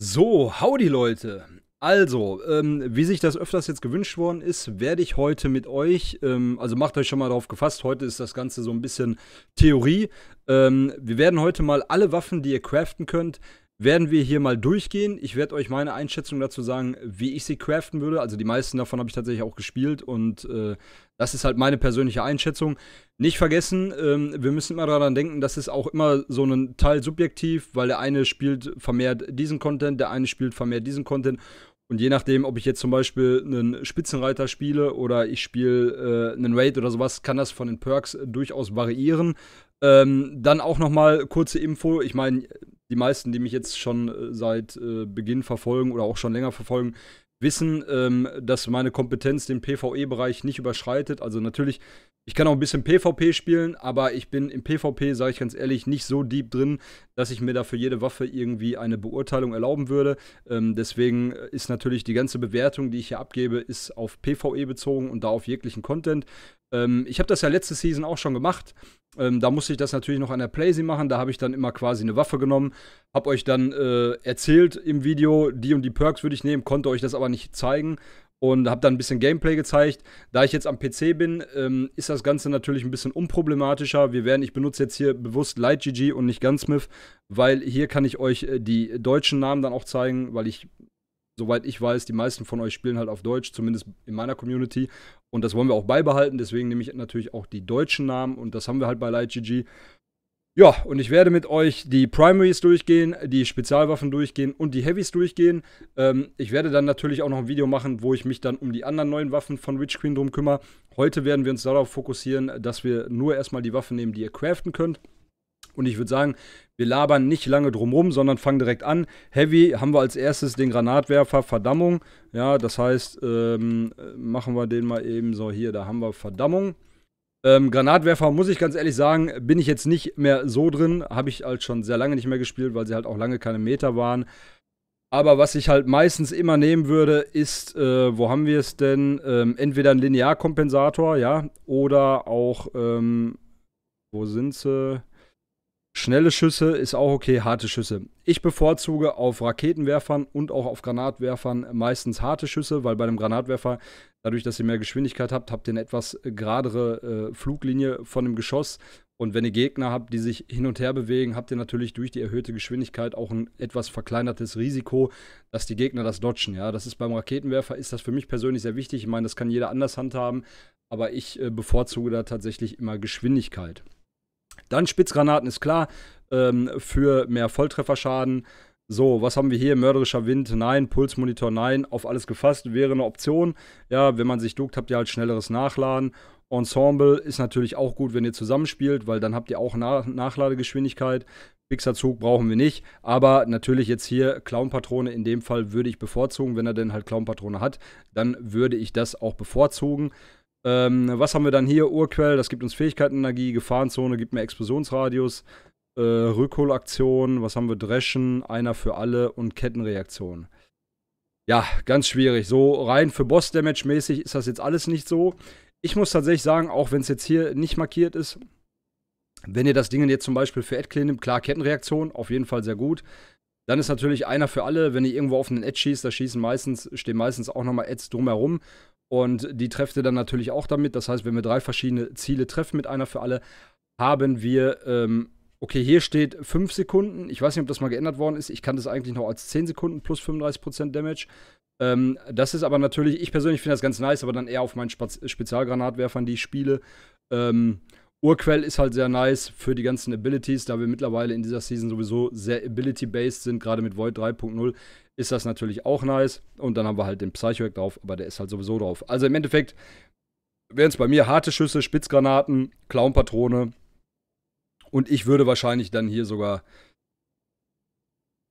So, howdy Leute. Also, ähm, wie sich das öfters jetzt gewünscht worden ist, werde ich heute mit euch, ähm, also macht euch schon mal darauf gefasst, heute ist das Ganze so ein bisschen Theorie. Ähm, wir werden heute mal alle Waffen, die ihr craften könnt, werden wir hier mal durchgehen. Ich werde euch meine Einschätzung dazu sagen, wie ich sie craften würde. Also die meisten davon habe ich tatsächlich auch gespielt und äh, das ist halt meine persönliche Einschätzung. Nicht vergessen, ähm, wir müssen immer daran denken, das ist auch immer so ein Teil subjektiv, weil der eine spielt vermehrt diesen Content, der eine spielt vermehrt diesen Content. Und je nachdem, ob ich jetzt zum Beispiel einen Spitzenreiter spiele oder ich spiele äh, einen Raid oder sowas, kann das von den Perks durchaus variieren. Ähm, dann auch nochmal kurze Info. Ich meine, die meisten, die mich jetzt schon äh, seit äh, Beginn verfolgen oder auch schon länger verfolgen, wissen, ähm, dass meine Kompetenz den PvE-Bereich nicht überschreitet. Also natürlich, ich kann auch ein bisschen PvP spielen, aber ich bin im PvP, sage ich ganz ehrlich, nicht so deep drin, dass ich mir dafür jede Waffe irgendwie eine Beurteilung erlauben würde. Ähm, deswegen äh, ist natürlich die ganze Bewertung, die ich hier abgebe, ist auf PvE bezogen und da auf jeglichen Content. Ähm, ich habe das ja letzte Season auch schon gemacht. Ähm, da musste ich das natürlich noch an der Playsee machen. Da habe ich dann immer quasi eine Waffe genommen, habe euch dann äh, erzählt im Video, die und die Perks würde ich nehmen, konnte euch das aber nicht zeigen und habe dann ein bisschen Gameplay gezeigt. Da ich jetzt am PC bin, ähm, ist das Ganze natürlich ein bisschen unproblematischer. Wir werden, ich benutze jetzt hier bewusst LightGG und nicht Gunsmith, weil hier kann ich euch äh, die deutschen Namen dann auch zeigen, weil ich soweit ich weiß, die meisten von euch spielen halt auf Deutsch, zumindest in meiner Community. Und das wollen wir auch beibehalten. Deswegen nehme ich natürlich auch die deutschen Namen und das haben wir halt bei LightGG. Ja, und ich werde mit euch die Primaries durchgehen, die Spezialwaffen durchgehen und die Heavies durchgehen. Ähm, ich werde dann natürlich auch noch ein Video machen, wo ich mich dann um die anderen neuen Waffen von Witch Queen drum kümmere. Heute werden wir uns darauf fokussieren, dass wir nur erstmal die Waffen nehmen, die ihr craften könnt. Und ich würde sagen, wir labern nicht lange drumrum, sondern fangen direkt an. Heavy haben wir als erstes den Granatwerfer Verdammung. Ja, das heißt, ähm, machen wir den mal eben so hier, da haben wir Verdammung. Ähm, Granatwerfer, muss ich ganz ehrlich sagen, bin ich jetzt nicht mehr so drin. Habe ich halt schon sehr lange nicht mehr gespielt, weil sie halt auch lange keine Meter waren. Aber was ich halt meistens immer nehmen würde, ist, äh, wo haben wir es denn? Ähm, entweder ein Linearkompensator, ja, oder auch, ähm, wo sind sie? Schnelle Schüsse ist auch okay, harte Schüsse. Ich bevorzuge auf Raketenwerfern und auch auf Granatwerfern meistens harte Schüsse, weil bei einem Granatwerfer, dadurch, dass ihr mehr Geschwindigkeit habt, habt ihr eine etwas äh, geradere äh, Fluglinie von dem Geschoss. Und wenn ihr Gegner habt, die sich hin und her bewegen, habt ihr natürlich durch die erhöhte Geschwindigkeit auch ein etwas verkleinertes Risiko, dass die Gegner das dodgen. Ja, das ist beim Raketenwerfer ist das für mich persönlich sehr wichtig. Ich meine, das kann jeder anders handhaben, aber ich äh, bevorzuge da tatsächlich immer Geschwindigkeit. Dann Spitzgranaten ist klar ähm, für mehr Volltrefferschaden. So, was haben wir hier? Mörderischer Wind, nein. Pulsmonitor, nein. Auf alles gefasst wäre eine Option. Ja, wenn man sich duckt, habt ihr halt schnelleres Nachladen. Ensemble ist natürlich auch gut, wenn ihr zusammenspielt, weil dann habt ihr auch Na Nachladegeschwindigkeit. Fixer brauchen wir nicht. Aber natürlich jetzt hier Clownpatrone in dem Fall würde ich bevorzugen. Wenn er denn halt Clownpatrone hat, dann würde ich das auch bevorzugen. Ähm, was haben wir dann hier? Urquell, das gibt uns Fähigkeitenenergie. Gefahrenzone gibt mir Explosionsradius. Äh, Rückholaktion, was haben wir? Dreschen, einer für alle und Kettenreaktion. Ja, ganz schwierig. So rein für Boss-Damage mäßig ist das jetzt alles nicht so. Ich muss tatsächlich sagen, auch wenn es jetzt hier nicht markiert ist, wenn ihr das Ding jetzt zum Beispiel für Edklin nimmt, klar, Kettenreaktion, auf jeden Fall sehr gut. Dann ist natürlich einer für alle, wenn ihr irgendwo auf einen Ad schießt, da schießen meistens, stehen meistens auch nochmal Ads drumherum. Und die trefft ihr dann natürlich auch damit. Das heißt, wenn wir drei verschiedene Ziele treffen mit einer für alle, haben wir, ähm, okay, hier steht 5 Sekunden. Ich weiß nicht, ob das mal geändert worden ist. Ich kann das eigentlich noch als 10 Sekunden plus 35% Damage. Ähm, das ist aber natürlich, ich persönlich finde das ganz nice, aber dann eher auf meinen Spaz Spezialgranatwerfern, die ich spiele. Ähm, Urquell ist halt sehr nice für die ganzen Abilities, da wir mittlerweile in dieser Season sowieso sehr Ability-based sind, gerade mit Void 3.0 ist das natürlich auch nice. Und dann haben wir halt den Psychohack drauf, aber der ist halt sowieso drauf. Also im Endeffekt wären es bei mir harte Schüsse, Spitzgranaten, Clown-Patrone. Und ich würde wahrscheinlich dann hier sogar.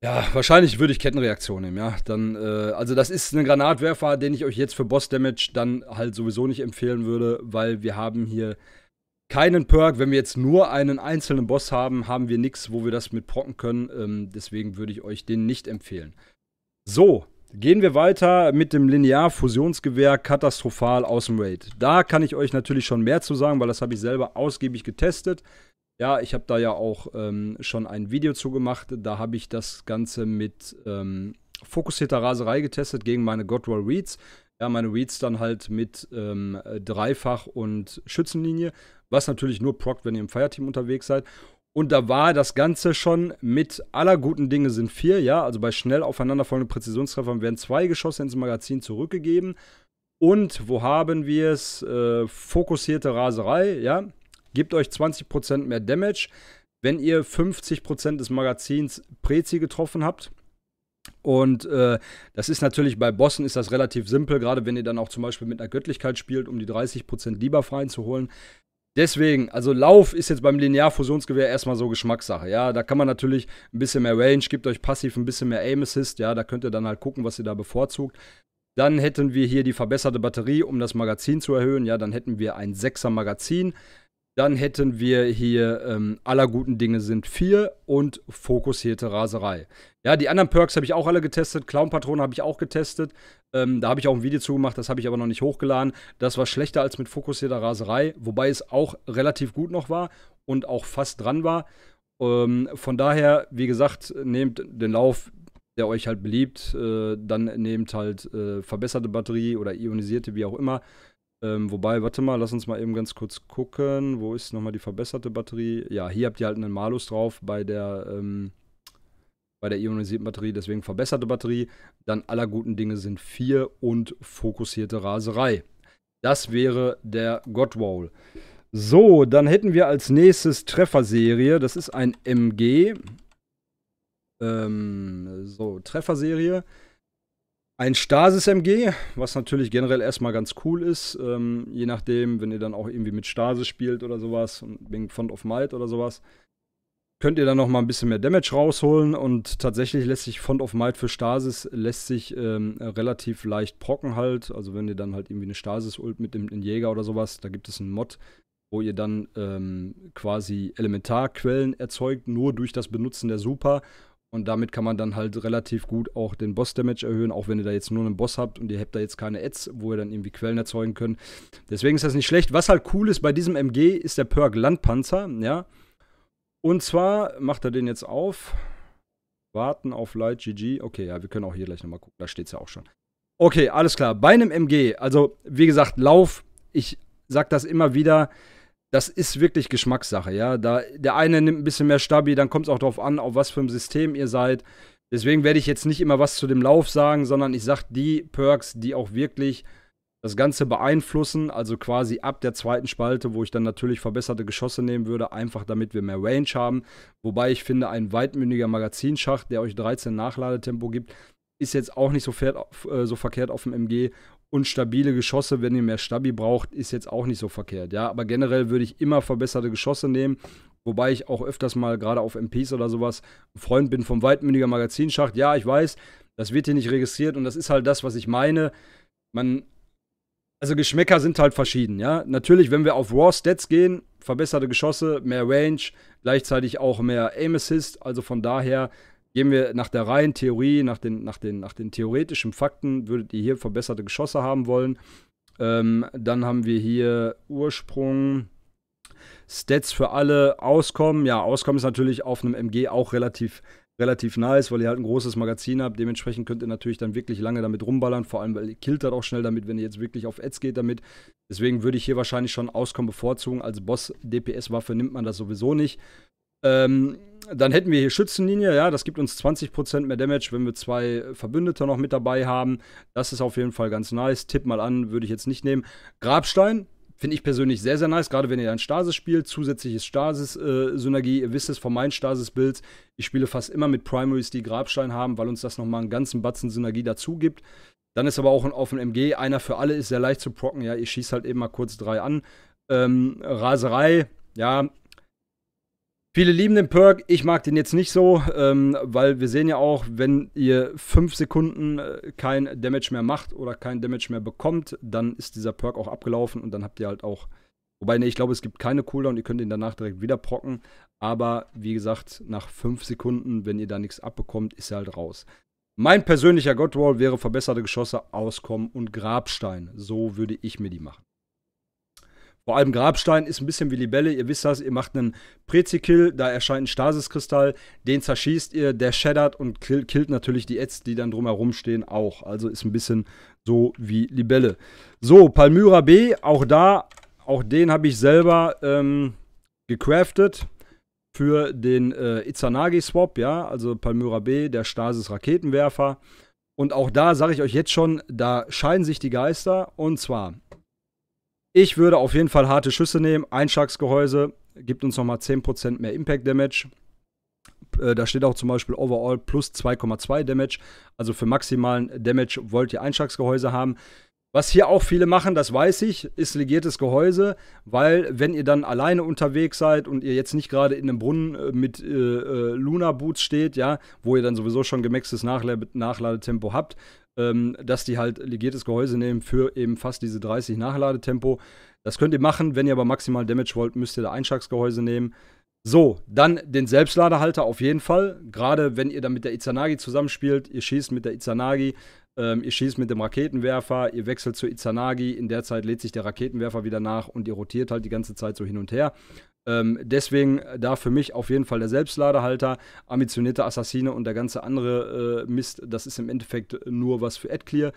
Ja, wahrscheinlich würde ich Kettenreaktion nehmen, ja. Dann, äh, also das ist ein Granatwerfer, den ich euch jetzt für Boss Damage dann halt sowieso nicht empfehlen würde, weil wir haben hier keinen Perk. Wenn wir jetzt nur einen einzelnen Boss haben, haben wir nichts, wo wir das mit procken können. Ähm, deswegen würde ich euch den nicht empfehlen. So, gehen wir weiter mit dem Linear-Fusionsgewehr katastrophal aus dem Raid. Da kann ich euch natürlich schon mehr zu sagen, weil das habe ich selber ausgiebig getestet. Ja, ich habe da ja auch ähm, schon ein Video zu gemacht. Da habe ich das Ganze mit ähm, fokussierter Raserei getestet gegen meine Godroll Reeds. Ja, meine Reeds dann halt mit ähm, Dreifach und Schützenlinie was natürlich nur prockt, wenn ihr im Fireteam unterwegs seid. Und da war das Ganze schon mit aller guten Dinge sind vier, ja. Also bei schnell aufeinanderfolgenden Präzisionstreffern werden zwei Geschosse ins Magazin zurückgegeben. Und wo haben wir es? Äh, fokussierte Raserei, ja. Gibt euch 20% mehr Damage, wenn ihr 50% des Magazins Prezi getroffen habt. Und äh, das ist natürlich bei Bossen ist das relativ simpel, gerade wenn ihr dann auch zum Beispiel mit einer Göttlichkeit spielt, um die 30% Lieber freien zu holen. Deswegen, also Lauf ist jetzt beim Linearfusionsgewehr erstmal so Geschmackssache. Ja, da kann man natürlich ein bisschen mehr Range, gibt euch passiv ein bisschen mehr Aim Assist. Ja, da könnt ihr dann halt gucken, was ihr da bevorzugt. Dann hätten wir hier die verbesserte Batterie, um das Magazin zu erhöhen. Ja, dann hätten wir ein 6er Magazin. Dann hätten wir hier ähm, aller guten Dinge sind vier und fokussierte Raserei. Ja, die anderen Perks habe ich auch alle getestet. Clown-Patronen habe ich auch getestet. Ähm, da habe ich auch ein Video zu gemacht, das habe ich aber noch nicht hochgeladen. Das war schlechter als mit fokussierter Raserei, wobei es auch relativ gut noch war und auch fast dran war. Ähm, von daher, wie gesagt, nehmt den Lauf, der euch halt beliebt. Äh, dann nehmt halt äh, verbesserte Batterie oder ionisierte, wie auch immer. Ähm, wobei, warte mal, lass uns mal eben ganz kurz gucken. Wo ist nochmal die verbesserte Batterie? Ja, hier habt ihr halt einen Malus drauf bei der, ähm, bei der ionisierten Batterie, deswegen verbesserte Batterie. Dann aller guten Dinge sind 4 und fokussierte Raserei. Das wäre der Godwall. So, dann hätten wir als nächstes Trefferserie. Das ist ein MG. Ähm, so, Trefferserie ein Stasis-MG, was natürlich generell erstmal ganz cool ist. Ähm, je nachdem, wenn ihr dann auch irgendwie mit Stasis spielt oder sowas und wegen Font of Might oder sowas, könnt ihr dann noch mal ein bisschen mehr Damage rausholen. Und tatsächlich lässt sich Font of Might für Stasis lässt sich ähm, relativ leicht procken halt. Also wenn ihr dann halt irgendwie eine Stasis-Ult mit dem Jäger oder sowas, da gibt es einen Mod, wo ihr dann ähm, quasi Elementarquellen erzeugt, nur durch das Benutzen der Super und damit kann man dann halt relativ gut auch den Boss-Damage erhöhen, auch wenn ihr da jetzt nur einen Boss habt und ihr habt da jetzt keine Ads, wo ihr dann irgendwie Quellen erzeugen könnt. Deswegen ist das nicht schlecht. Was halt cool ist bei diesem MG, ist der Perk Landpanzer, ja. Und zwar macht er den jetzt auf. Warten auf Light GG. Okay, ja, wir können auch hier gleich nochmal gucken. Da steht es ja auch schon. Okay, alles klar. Bei einem MG, also wie gesagt, Lauf, ich sag das immer wieder, das ist wirklich Geschmackssache, ja. Da, der eine nimmt ein bisschen mehr Stabi, dann kommt es auch darauf an, auf was für ein System ihr seid. Deswegen werde ich jetzt nicht immer was zu dem Lauf sagen, sondern ich sage die Perks, die auch wirklich das Ganze beeinflussen. Also quasi ab der zweiten Spalte, wo ich dann natürlich verbesserte Geschosse nehmen würde, einfach damit wir mehr Range haben. Wobei ich finde, ein weitmündiger Magazinschacht, der euch 13 Nachladetempo gibt, ist jetzt auch nicht so, fair, äh, so verkehrt auf dem MG und stabile Geschosse, wenn ihr mehr Stabi braucht, ist jetzt auch nicht so verkehrt. Ja, aber generell würde ich immer verbesserte Geschosse nehmen. Wobei ich auch öfters mal gerade auf MPs oder sowas ein Freund bin vom Weitmündiger Magazinschacht. Ja, ich weiß, das wird hier nicht registriert und das ist halt das, was ich meine. Man, also Geschmäcker sind halt verschieden, ja. Natürlich, wenn wir auf Raw Stats gehen, verbesserte Geschosse, mehr Range, gleichzeitig auch mehr Aim Assist. Also von daher Gehen wir nach der reinen Theorie, nach den, nach, den, nach den theoretischen Fakten, würdet ihr hier verbesserte Geschosse haben wollen. Ähm, dann haben wir hier Ursprung, Stats für alle, Auskommen. Ja, Auskommen ist natürlich auf einem MG auch relativ relativ nice, weil ihr halt ein großes Magazin habt. Dementsprechend könnt ihr natürlich dann wirklich lange damit rumballern, vor allem, weil ihr killt halt auch schnell damit, wenn ihr jetzt wirklich auf Ads geht damit. Deswegen würde ich hier wahrscheinlich schon Auskommen bevorzugen. Als Boss-DPS-Waffe nimmt man das sowieso nicht. Ähm, dann hätten wir hier Schützenlinie, ja, das gibt uns 20% mehr Damage, wenn wir zwei Verbündete noch mit dabei haben. Das ist auf jeden Fall ganz nice. Tipp mal an, würde ich jetzt nicht nehmen. Grabstein, finde ich persönlich sehr, sehr nice, gerade wenn ihr ein Stasis spielt. Zusätzliches Stasis-Synergie, äh, ihr wisst es von meinen Stasis-Builds. Ich spiele fast immer mit Primaries, die Grabstein haben, weil uns das nochmal einen ganzen Batzen Synergie dazu gibt. Dann ist aber auch ein offener MG, einer für alle, ist sehr leicht zu procken. Ja, ihr schießt halt eben mal kurz drei an. Ähm, Raserei, ja, Viele lieben den Perk, ich mag den jetzt nicht so, ähm, weil wir sehen ja auch, wenn ihr 5 Sekunden äh, kein Damage mehr macht oder kein Damage mehr bekommt, dann ist dieser Perk auch abgelaufen und dann habt ihr halt auch. Wobei, ne, ich glaube, es gibt keine Cooldown, ihr könnt ihn danach direkt wieder procken. Aber wie gesagt, nach 5 Sekunden, wenn ihr da nichts abbekommt, ist er halt raus. Mein persönlicher Godwall wäre verbesserte Geschosse, Auskommen und Grabstein. So würde ich mir die machen. Vor allem Grabstein ist ein bisschen wie Libelle. Ihr wisst das, ihr macht einen Prezikill, da erscheint ein Stasiskristall, den zerschießt ihr, der shattert und killt natürlich die Ads, die dann drumherum stehen, auch. Also ist ein bisschen so wie Libelle. So, Palmyra B, auch da, auch den habe ich selber ähm, gecraftet für den äh, Izanagi-Swap, ja, also Palmyra B, der Stasis-Raketenwerfer. Und auch da sage ich euch jetzt schon, da scheiden sich die Geister. Und zwar, ich würde auf jeden Fall harte Schüsse nehmen. Einschlagsgehäuse gibt uns nochmal 10% mehr Impact Damage. Äh, da steht auch zum Beispiel Overall plus 2,2 Damage. Also für maximalen Damage wollt ihr Einschlagsgehäuse haben. Was hier auch viele machen, das weiß ich, ist legiertes Gehäuse, weil wenn ihr dann alleine unterwegs seid und ihr jetzt nicht gerade in einem Brunnen äh, mit äh, äh, Luna Boots steht, ja, wo ihr dann sowieso schon gemaxtes Nachladetempo habt, ähm, dass die halt legiertes Gehäuse nehmen für eben fast diese 30 Nachladetempo. Das könnt ihr machen, wenn ihr aber maximal Damage wollt, müsst ihr da Einschlagsgehäuse nehmen. So, dann den Selbstladehalter auf jeden Fall. Gerade wenn ihr dann mit der Izanagi zusammenspielt, ihr schießt mit der Izanagi, ähm, ihr schießt mit dem Raketenwerfer, ihr wechselt zur Izanagi, in der Zeit lädt sich der Raketenwerfer wieder nach und ihr rotiert halt die ganze Zeit so hin und her. Ähm, deswegen äh, da für mich auf jeden Fall der Selbstladehalter, ambitionierte Assassine und der ganze andere äh, Mist, das ist im Endeffekt nur was für AdClear.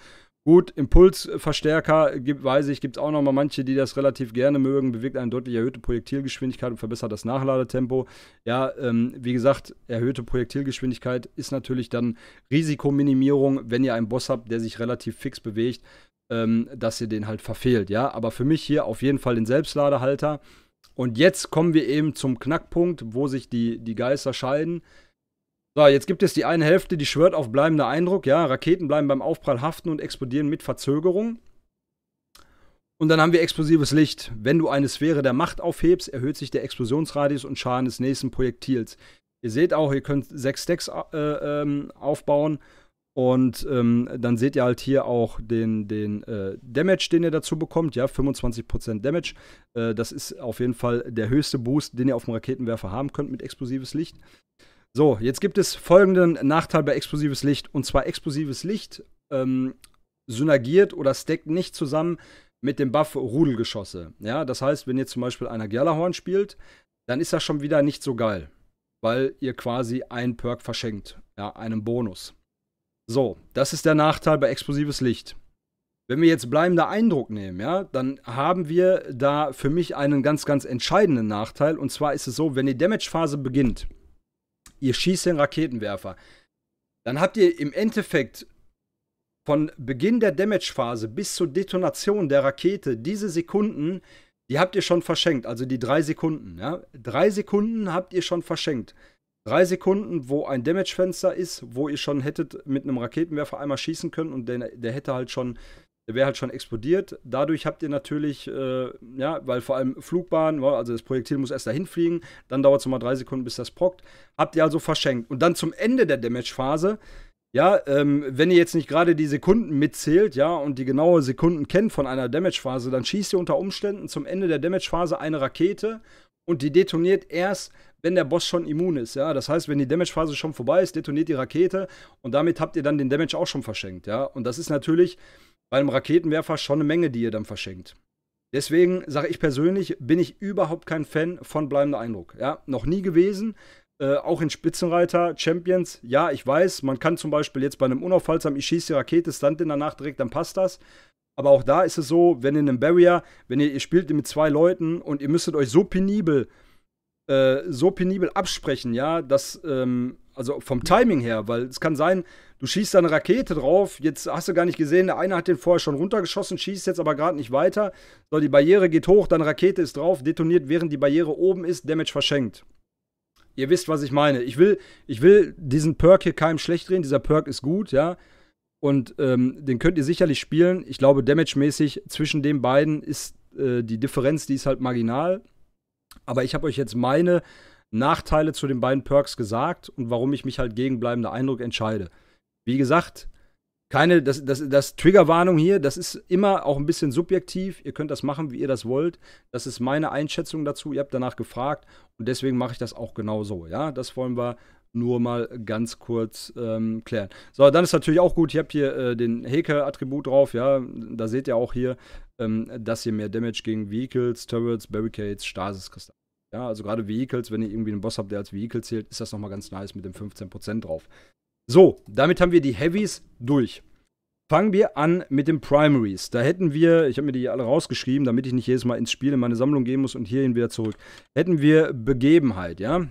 Gut, Impulsverstärker, gibt, weiß ich, gibt es auch noch mal manche, die das relativ gerne mögen, bewirkt eine deutlich erhöhte Projektilgeschwindigkeit und verbessert das Nachladetempo. Ja, ähm, wie gesagt, erhöhte Projektilgeschwindigkeit ist natürlich dann Risikominimierung, wenn ihr einen Boss habt, der sich relativ fix bewegt, ähm, dass ihr den halt verfehlt, ja. Aber für mich hier auf jeden Fall den Selbstladehalter. Und jetzt kommen wir eben zum Knackpunkt, wo sich die, die Geister scheiden. So, jetzt gibt es die eine Hälfte, die schwört auf bleibender Eindruck. Ja, Raketen bleiben beim Aufprall haften und explodieren mit Verzögerung. Und dann haben wir explosives Licht. Wenn du eine Sphäre der Macht aufhebst, erhöht sich der Explosionsradius und Schaden des nächsten Projektils. Ihr seht auch, ihr könnt sechs Stacks äh, ähm, aufbauen und ähm, dann seht ihr halt hier auch den, den äh, Damage, den ihr dazu bekommt. Ja, 25% Damage. Äh, das ist auf jeden Fall der höchste Boost, den ihr auf dem Raketenwerfer haben könnt mit explosives Licht. So, jetzt gibt es folgenden Nachteil bei explosives Licht. Und zwar explosives Licht ähm, synergiert oder stackt nicht zusammen mit dem Buff Rudelgeschosse. Ja, das heißt, wenn ihr zum Beispiel einer Gerlahorn spielt, dann ist das schon wieder nicht so geil, weil ihr quasi einen Perk verschenkt, ja, einen Bonus. So, das ist der Nachteil bei explosives Licht. Wenn wir jetzt bleibender Eindruck nehmen, ja, dann haben wir da für mich einen ganz, ganz entscheidenden Nachteil. Und zwar ist es so, wenn die Damage-Phase beginnt, ihr schießt den Raketenwerfer, dann habt ihr im Endeffekt von Beginn der Damage-Phase bis zur Detonation der Rakete diese Sekunden, die habt ihr schon verschenkt, also die drei Sekunden. Ja? Drei Sekunden habt ihr schon verschenkt. Drei Sekunden, wo ein Damage-Fenster ist, wo ihr schon hättet mit einem Raketenwerfer einmal schießen können und der, der hätte halt schon, der wäre halt schon explodiert. Dadurch habt ihr natürlich, äh, ja, weil vor allem Flugbahn, also das Projektil muss erst dahin fliegen, dann dauert es nochmal drei Sekunden, bis das prockt. Habt ihr also verschenkt. Und dann zum Ende der Damage-Phase, ja, ähm, wenn ihr jetzt nicht gerade die Sekunden mitzählt, ja, und die genaue Sekunden kennt von einer Damage-Phase, dann schießt ihr unter Umständen zum Ende der Damage-Phase eine Rakete und die detoniert erst, wenn der Boss schon immun ist. Ja? Das heißt, wenn die Damage-Phase schon vorbei ist, detoniert die Rakete und damit habt ihr dann den Damage auch schon verschenkt. Ja? Und das ist natürlich bei einem Raketenwerfer schon eine Menge, die ihr dann verschenkt. Deswegen sage ich persönlich, bin ich überhaupt kein Fan von bleibender Eindruck. Ja? Noch nie gewesen. Äh, auch in Spitzenreiter, Champions, ja, ich weiß, man kann zum Beispiel jetzt bei einem unaufhaltsamen, ich schieße die Rakete, stand in danach direkt, dann passt das. Aber auch da ist es so, wenn in einem Barrier, wenn ihr, ihr spielt mit zwei Leuten und ihr müsstet euch so penibel äh, so penibel absprechen, ja, dass, ähm, also vom Timing her, weil es kann sein, du schießt da eine Rakete drauf, jetzt hast du gar nicht gesehen, der eine hat den vorher schon runtergeschossen, schießt jetzt aber gerade nicht weiter, so die Barriere geht hoch, dann Rakete ist drauf, detoniert, während die Barriere oben ist, Damage verschenkt. Ihr wisst, was ich meine. Ich will, ich will diesen Perk hier keinem schlecht drehen, dieser Perk ist gut, ja. Und ähm, den könnt ihr sicherlich spielen. Ich glaube, damage-mäßig zwischen den beiden ist äh, die Differenz, die ist halt marginal. Aber ich habe euch jetzt meine Nachteile zu den beiden Perks gesagt und warum ich mich halt gegen bleibender Eindruck entscheide. Wie gesagt, keine, das, das, das Triggerwarnung hier, das ist immer auch ein bisschen subjektiv. Ihr könnt das machen, wie ihr das wollt. Das ist meine Einschätzung dazu. Ihr habt danach gefragt und deswegen mache ich das auch genau so. Ja, das wollen wir nur mal ganz kurz ähm, klären. So, dann ist natürlich auch gut, ihr habt hier äh, den Haker-Attribut drauf, ja, da seht ihr auch hier, ähm, dass ihr mehr Damage gegen Vehicles, Turrets, Barricades, Stasis-Kristalle ja, also gerade Vehicles, wenn ihr irgendwie einen Boss habt, der als Vehicle zählt, ist das nochmal ganz nice mit dem 15% drauf. So, damit haben wir die Heavies durch. Fangen wir an mit den Primaries. Da hätten wir, ich habe mir die alle rausgeschrieben, damit ich nicht jedes Mal ins Spiel in meine Sammlung gehen muss und hierhin wieder zurück. Hätten wir Begebenheit, ja?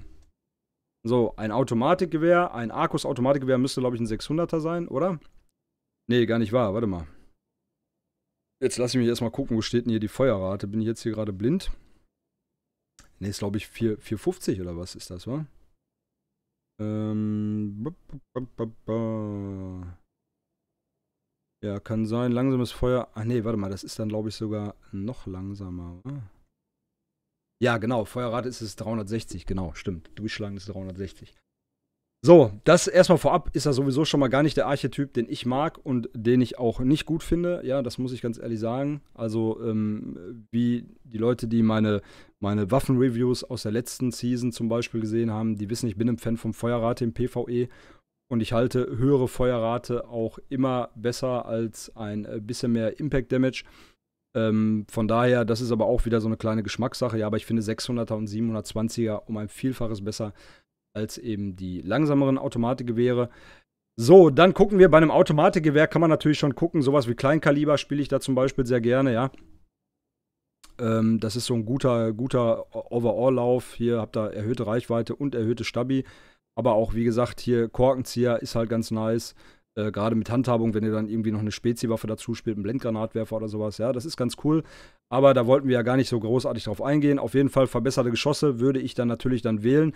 So, ein Automatikgewehr, ein Arcus Automatikgewehr müsste, glaube ich, ein 600er sein, oder? Nee, gar nicht wahr, warte mal. Jetzt lasse ich mich erstmal gucken, wo steht denn hier die Feuerrate? Bin ich jetzt hier gerade blind? Ne, ist glaube ich 4,50 oder was ist das, wa? Ähm. Ja, kann sein. Langsames Feuer. Ach nee, warte mal, das ist dann glaube ich sogar noch langsamer. Wa? Ja, genau. Feuerrate ist es 360, genau, stimmt. Durchschlagen ist 360. So, das erstmal vorab ist ja sowieso schon mal gar nicht der Archetyp, den ich mag und den ich auch nicht gut finde. Ja, das muss ich ganz ehrlich sagen. Also, ähm, wie die Leute, die meine, meine Waffenreviews aus der letzten Season zum Beispiel gesehen haben, die wissen, ich bin ein Fan vom Feuerrate im PvE und ich halte höhere Feuerrate auch immer besser als ein äh, bisschen mehr Impact Damage. Ähm, von daher, das ist aber auch wieder so eine kleine Geschmackssache. Ja, aber ich finde 600er und 720er um ein Vielfaches besser als eben die langsameren Automatikgewehre. So, dann gucken wir, bei einem Automatikgewehr kann man natürlich schon gucken, sowas wie Kleinkaliber spiele ich da zum Beispiel sehr gerne, ja. Ähm, das ist so ein guter, guter Overall-Lauf. Hier habt ihr erhöhte Reichweite und erhöhte Stabi. Aber auch, wie gesagt, hier Korkenzieher ist halt ganz nice. Äh, gerade mit Handhabung, wenn ihr dann irgendwie noch eine spezi dazu spielt, einen Blendgranatwerfer oder sowas, ja, das ist ganz cool. Aber da wollten wir ja gar nicht so großartig drauf eingehen. Auf jeden Fall verbesserte Geschosse würde ich dann natürlich dann wählen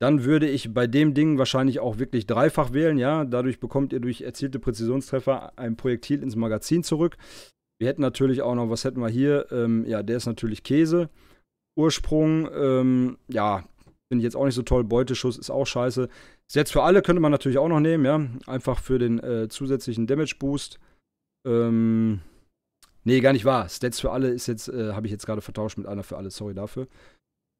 dann würde ich bei dem Ding wahrscheinlich auch wirklich dreifach wählen, ja. Dadurch bekommt ihr durch erzielte Präzisionstreffer ein Projektil ins Magazin zurück. Wir hätten natürlich auch noch, was hätten wir hier? Ähm, ja, der ist natürlich Käse. Ursprung, ähm, ja, finde ich jetzt auch nicht so toll. Beuteschuss ist auch scheiße. Setz für alle könnte man natürlich auch noch nehmen, ja. Einfach für den äh, zusätzlichen Damage Boost. Ähm, nee, gar nicht wahr. Stats für alle ist jetzt, äh, habe ich jetzt gerade vertauscht mit einer für alle, sorry dafür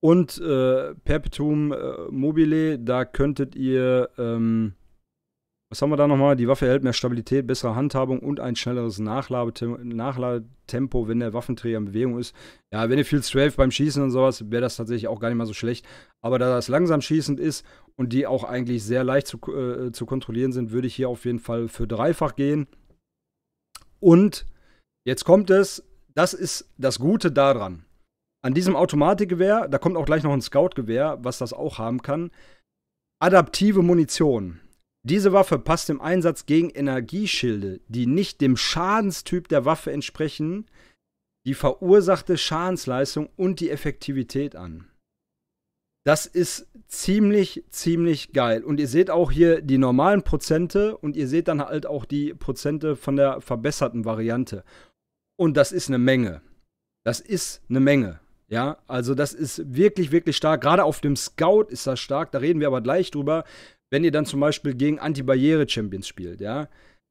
und äh, Perpetuum äh, mobile, da könntet ihr, ähm, was haben wir da nochmal? Die Waffe erhält mehr Stabilität, bessere Handhabung und ein schnelleres Nachladetempo, wenn der Waffenträger in Bewegung ist. Ja, wenn ihr viel Strafe beim Schießen und sowas, wäre das tatsächlich auch gar nicht mal so schlecht. Aber da das langsam schießend ist und die auch eigentlich sehr leicht zu, äh, zu kontrollieren sind, würde ich hier auf jeden Fall für dreifach gehen. Und jetzt kommt es, das ist das Gute daran. An diesem Automatikgewehr, da kommt auch gleich noch ein Scout-Gewehr, was das auch haben kann. Adaptive Munition. Diese Waffe passt im Einsatz gegen Energieschilde, die nicht dem Schadenstyp der Waffe entsprechen, die verursachte Schadensleistung und die Effektivität an. Das ist ziemlich, ziemlich geil. Und ihr seht auch hier die normalen Prozente und ihr seht dann halt auch die Prozente von der verbesserten Variante. Und das ist eine Menge. Das ist eine Menge. Ja, also das ist wirklich, wirklich stark. Gerade auf dem Scout ist das stark. Da reden wir aber gleich drüber, wenn ihr dann zum Beispiel gegen antibarriere champions spielt, ja.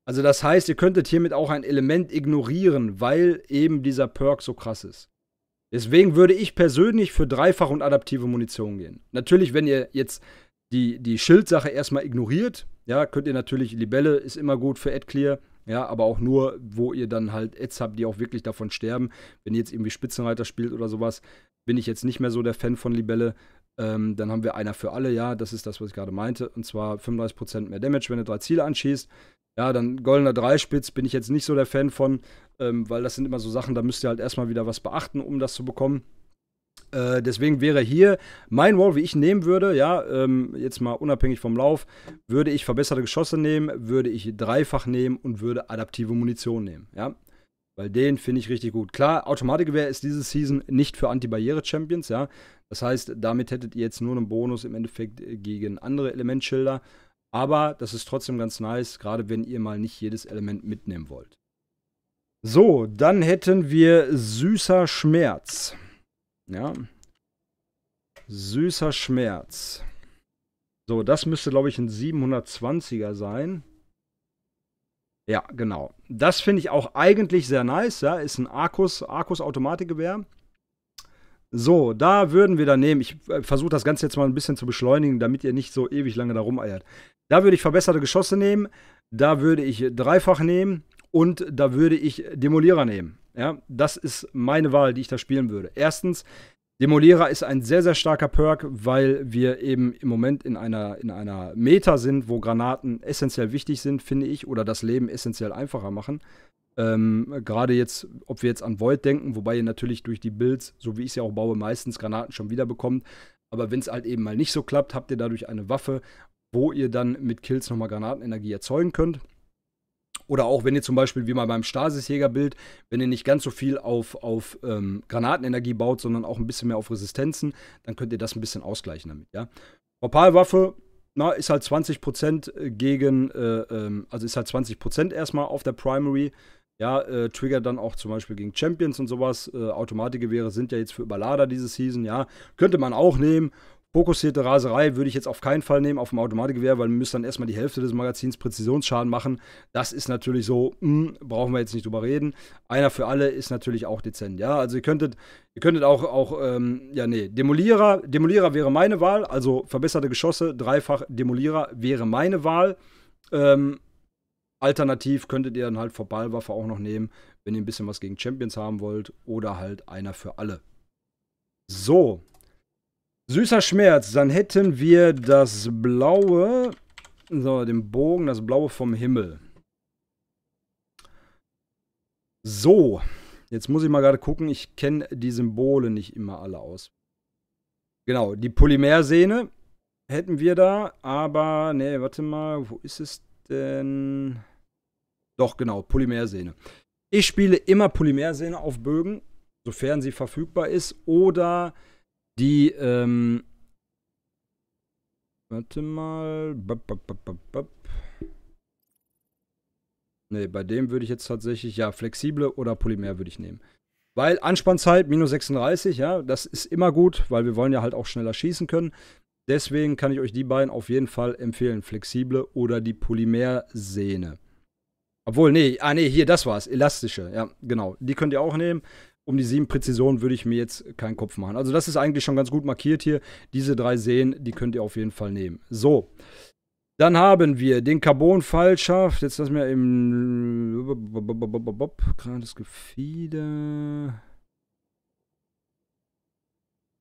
Also das heißt, ihr könntet hiermit auch ein Element ignorieren, weil eben dieser Perk so krass ist. Deswegen würde ich persönlich für dreifach und adaptive Munition gehen. Natürlich, wenn ihr jetzt die, die Schildsache erstmal ignoriert, ja, könnt ihr natürlich, Libelle ist immer gut für Adclear, ja, aber auch nur, wo ihr dann halt Ads habt, die auch wirklich davon sterben. Wenn ihr jetzt irgendwie Spitzenreiter spielt oder sowas, bin ich jetzt nicht mehr so der Fan von Libelle. Ähm, dann haben wir einer für alle, ja, das ist das, was ich gerade meinte. Und zwar 35% mehr Damage, wenn ihr drei Ziele anschießt. Ja, dann goldener Dreispitz bin ich jetzt nicht so der Fan von, ähm, weil das sind immer so Sachen, da müsst ihr halt erstmal wieder was beachten, um das zu bekommen. Äh, deswegen wäre hier mein Wall, wie ich nehmen würde, ja, ähm, jetzt mal unabhängig vom Lauf, würde ich verbesserte Geschosse nehmen, würde ich dreifach nehmen und würde adaptive Munition nehmen, ja. Weil den finde ich richtig gut. Klar, Automatikgewehr ist diese Season nicht für antibarriere champions ja. Das heißt, damit hättet ihr jetzt nur einen Bonus im Endeffekt äh, gegen andere Elementschilder. Aber das ist trotzdem ganz nice, gerade wenn ihr mal nicht jedes Element mitnehmen wollt. So, dann hätten wir süßer Schmerz. Ja. Süßer Schmerz. So, das müsste, glaube ich, ein 720er sein. Ja, genau. Das finde ich auch eigentlich sehr nice. Ja, ist ein Arcus, Arcus Automatikgewehr. So, da würden wir dann nehmen. Ich äh, versuche das Ganze jetzt mal ein bisschen zu beschleunigen, damit ihr nicht so ewig lange da rumeiert. Da würde ich verbesserte Geschosse nehmen. Da würde ich Dreifach nehmen. Und da würde ich Demolierer nehmen. Ja, das ist meine Wahl, die ich da spielen würde. Erstens, Demolierer ist ein sehr, sehr starker Perk, weil wir eben im Moment in einer, in einer Meta sind, wo Granaten essentiell wichtig sind, finde ich, oder das Leben essentiell einfacher machen. Ähm, Gerade jetzt, ob wir jetzt an Void denken, wobei ihr natürlich durch die Builds, so wie ich sie auch baue, meistens Granaten schon wieder bekommt. Aber wenn es halt eben mal nicht so klappt, habt ihr dadurch eine Waffe, wo ihr dann mit Kills nochmal Granatenenergie erzeugen könnt. Oder auch, wenn ihr zum Beispiel, wie mal beim Stasisjägerbild, wenn ihr nicht ganz so viel auf, auf ähm, Granatenenergie baut, sondern auch ein bisschen mehr auf Resistenzen, dann könnt ihr das ein bisschen ausgleichen damit, ja. Propalwaffe, na, ist halt 20% äh, gegen, äh, ähm, also ist halt 20% erstmal auf der Primary. Ja, äh, Trigger dann auch zum Beispiel gegen Champions und sowas. Äh, Automatikgewehre sind ja jetzt für Überlader diese Season, ja. Könnte man auch nehmen. Fokussierte Raserei würde ich jetzt auf keinen Fall nehmen auf dem Automatikgewehr, weil wir müssen dann erstmal die Hälfte des Magazins Präzisionsschaden machen. Das ist natürlich so, mh, hm, brauchen wir jetzt nicht drüber reden. Einer für alle ist natürlich auch dezent. Ja, also ihr könntet, ihr könntet auch, auch ähm, ja, nee, Demolierer, Demolierer wäre meine Wahl, also verbesserte Geschosse, dreifach Demolierer wäre meine Wahl. Ähm, alternativ könntet ihr dann halt vor Ballwaffe auch noch nehmen, wenn ihr ein bisschen was gegen Champions haben wollt oder halt einer für alle. So, Süßer Schmerz, dann hätten wir das Blaue, so, den Bogen, das Blaue vom Himmel. So, jetzt muss ich mal gerade gucken, ich kenne die Symbole nicht immer alle aus. Genau, die Polymersehne hätten wir da, aber, nee, warte mal, wo ist es denn? Doch, genau, Polymersehne. Ich spiele immer Polymersehne auf Bögen, sofern sie verfügbar ist, oder die, ähm, warte mal, Ne, bei dem würde ich jetzt tatsächlich, ja, flexible oder Polymer würde ich nehmen. Weil Anspannzeit minus 36, ja, das ist immer gut, weil wir wollen ja halt auch schneller schießen können. Deswegen kann ich euch die beiden auf jeden Fall empfehlen, flexible oder die Polymersehne. Obwohl, nee, ah nee, hier, das war's, elastische, ja, genau. Die könnt ihr auch nehmen um die sieben Präzision würde ich mir jetzt keinen Kopf machen. Also das ist eigentlich schon ganz gut markiert hier. Diese drei Seen, die könnt ihr auf jeden Fall nehmen. So. Dann haben wir den Carbon-Fallschaft. Jetzt lassen wir im... Kleines Gefieder.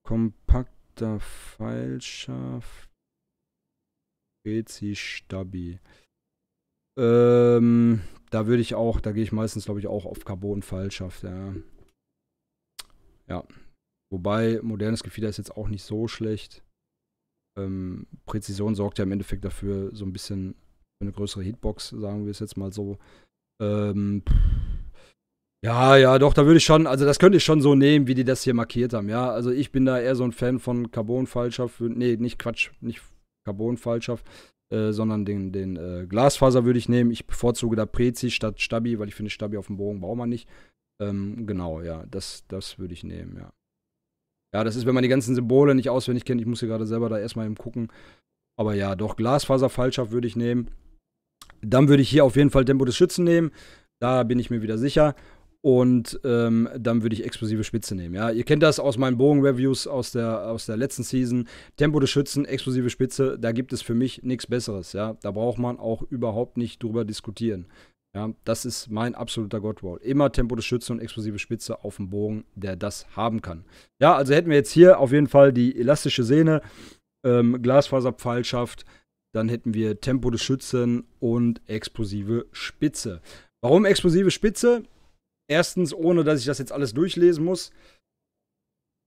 Kompakter Fallschaft. Rezi Stabi. Ähm, da würde ich auch, da gehe ich meistens, glaube ich, auch auf Carbon-Fallschaft, ja. Ja. Wobei modernes Gefieder ist jetzt auch nicht so schlecht. Ähm, Präzision sorgt ja im Endeffekt dafür, so ein bisschen für eine größere Hitbox, sagen wir es jetzt mal so. Ähm, ja, ja, doch, da würde ich schon, also das könnte ich schon so nehmen, wie die das hier markiert haben, ja. Also ich bin da eher so ein Fan von Carbonfallschaft, nee, nicht Quatsch, nicht Carbonfallschaft, äh, sondern den, den äh, Glasfaser würde ich nehmen. Ich bevorzuge da Prezi statt Stabi, weil ich finde Stabi auf dem Bogen braucht man nicht. Ähm, genau, ja, das, das würde ich nehmen, ja. Ja, das ist, wenn man die ganzen Symbole nicht auswendig kennt. Ich muss hier gerade selber da erstmal eben gucken. Aber ja, doch, Glasfaserfallschaft würde ich nehmen. Dann würde ich hier auf jeden Fall Tempo des Schützen nehmen. Da bin ich mir wieder sicher. Und ähm, dann würde ich explosive Spitze nehmen. Ja, ihr kennt das aus meinen Bogen-Reviews aus der, aus der letzten Season. Tempo des Schützen, explosive Spitze, da gibt es für mich nichts Besseres. Ja, da braucht man auch überhaupt nicht drüber diskutieren. Ja, das ist mein absoluter Godwall. Immer Tempo des Schützen und explosive Spitze auf dem Bogen, der das haben kann. Ja, also hätten wir jetzt hier auf jeden Fall die elastische Sehne, ähm, Glasfaserpfeilschaft, dann hätten wir Tempo des Schützen und explosive Spitze. Warum explosive Spitze? Erstens, ohne dass ich das jetzt alles durchlesen muss.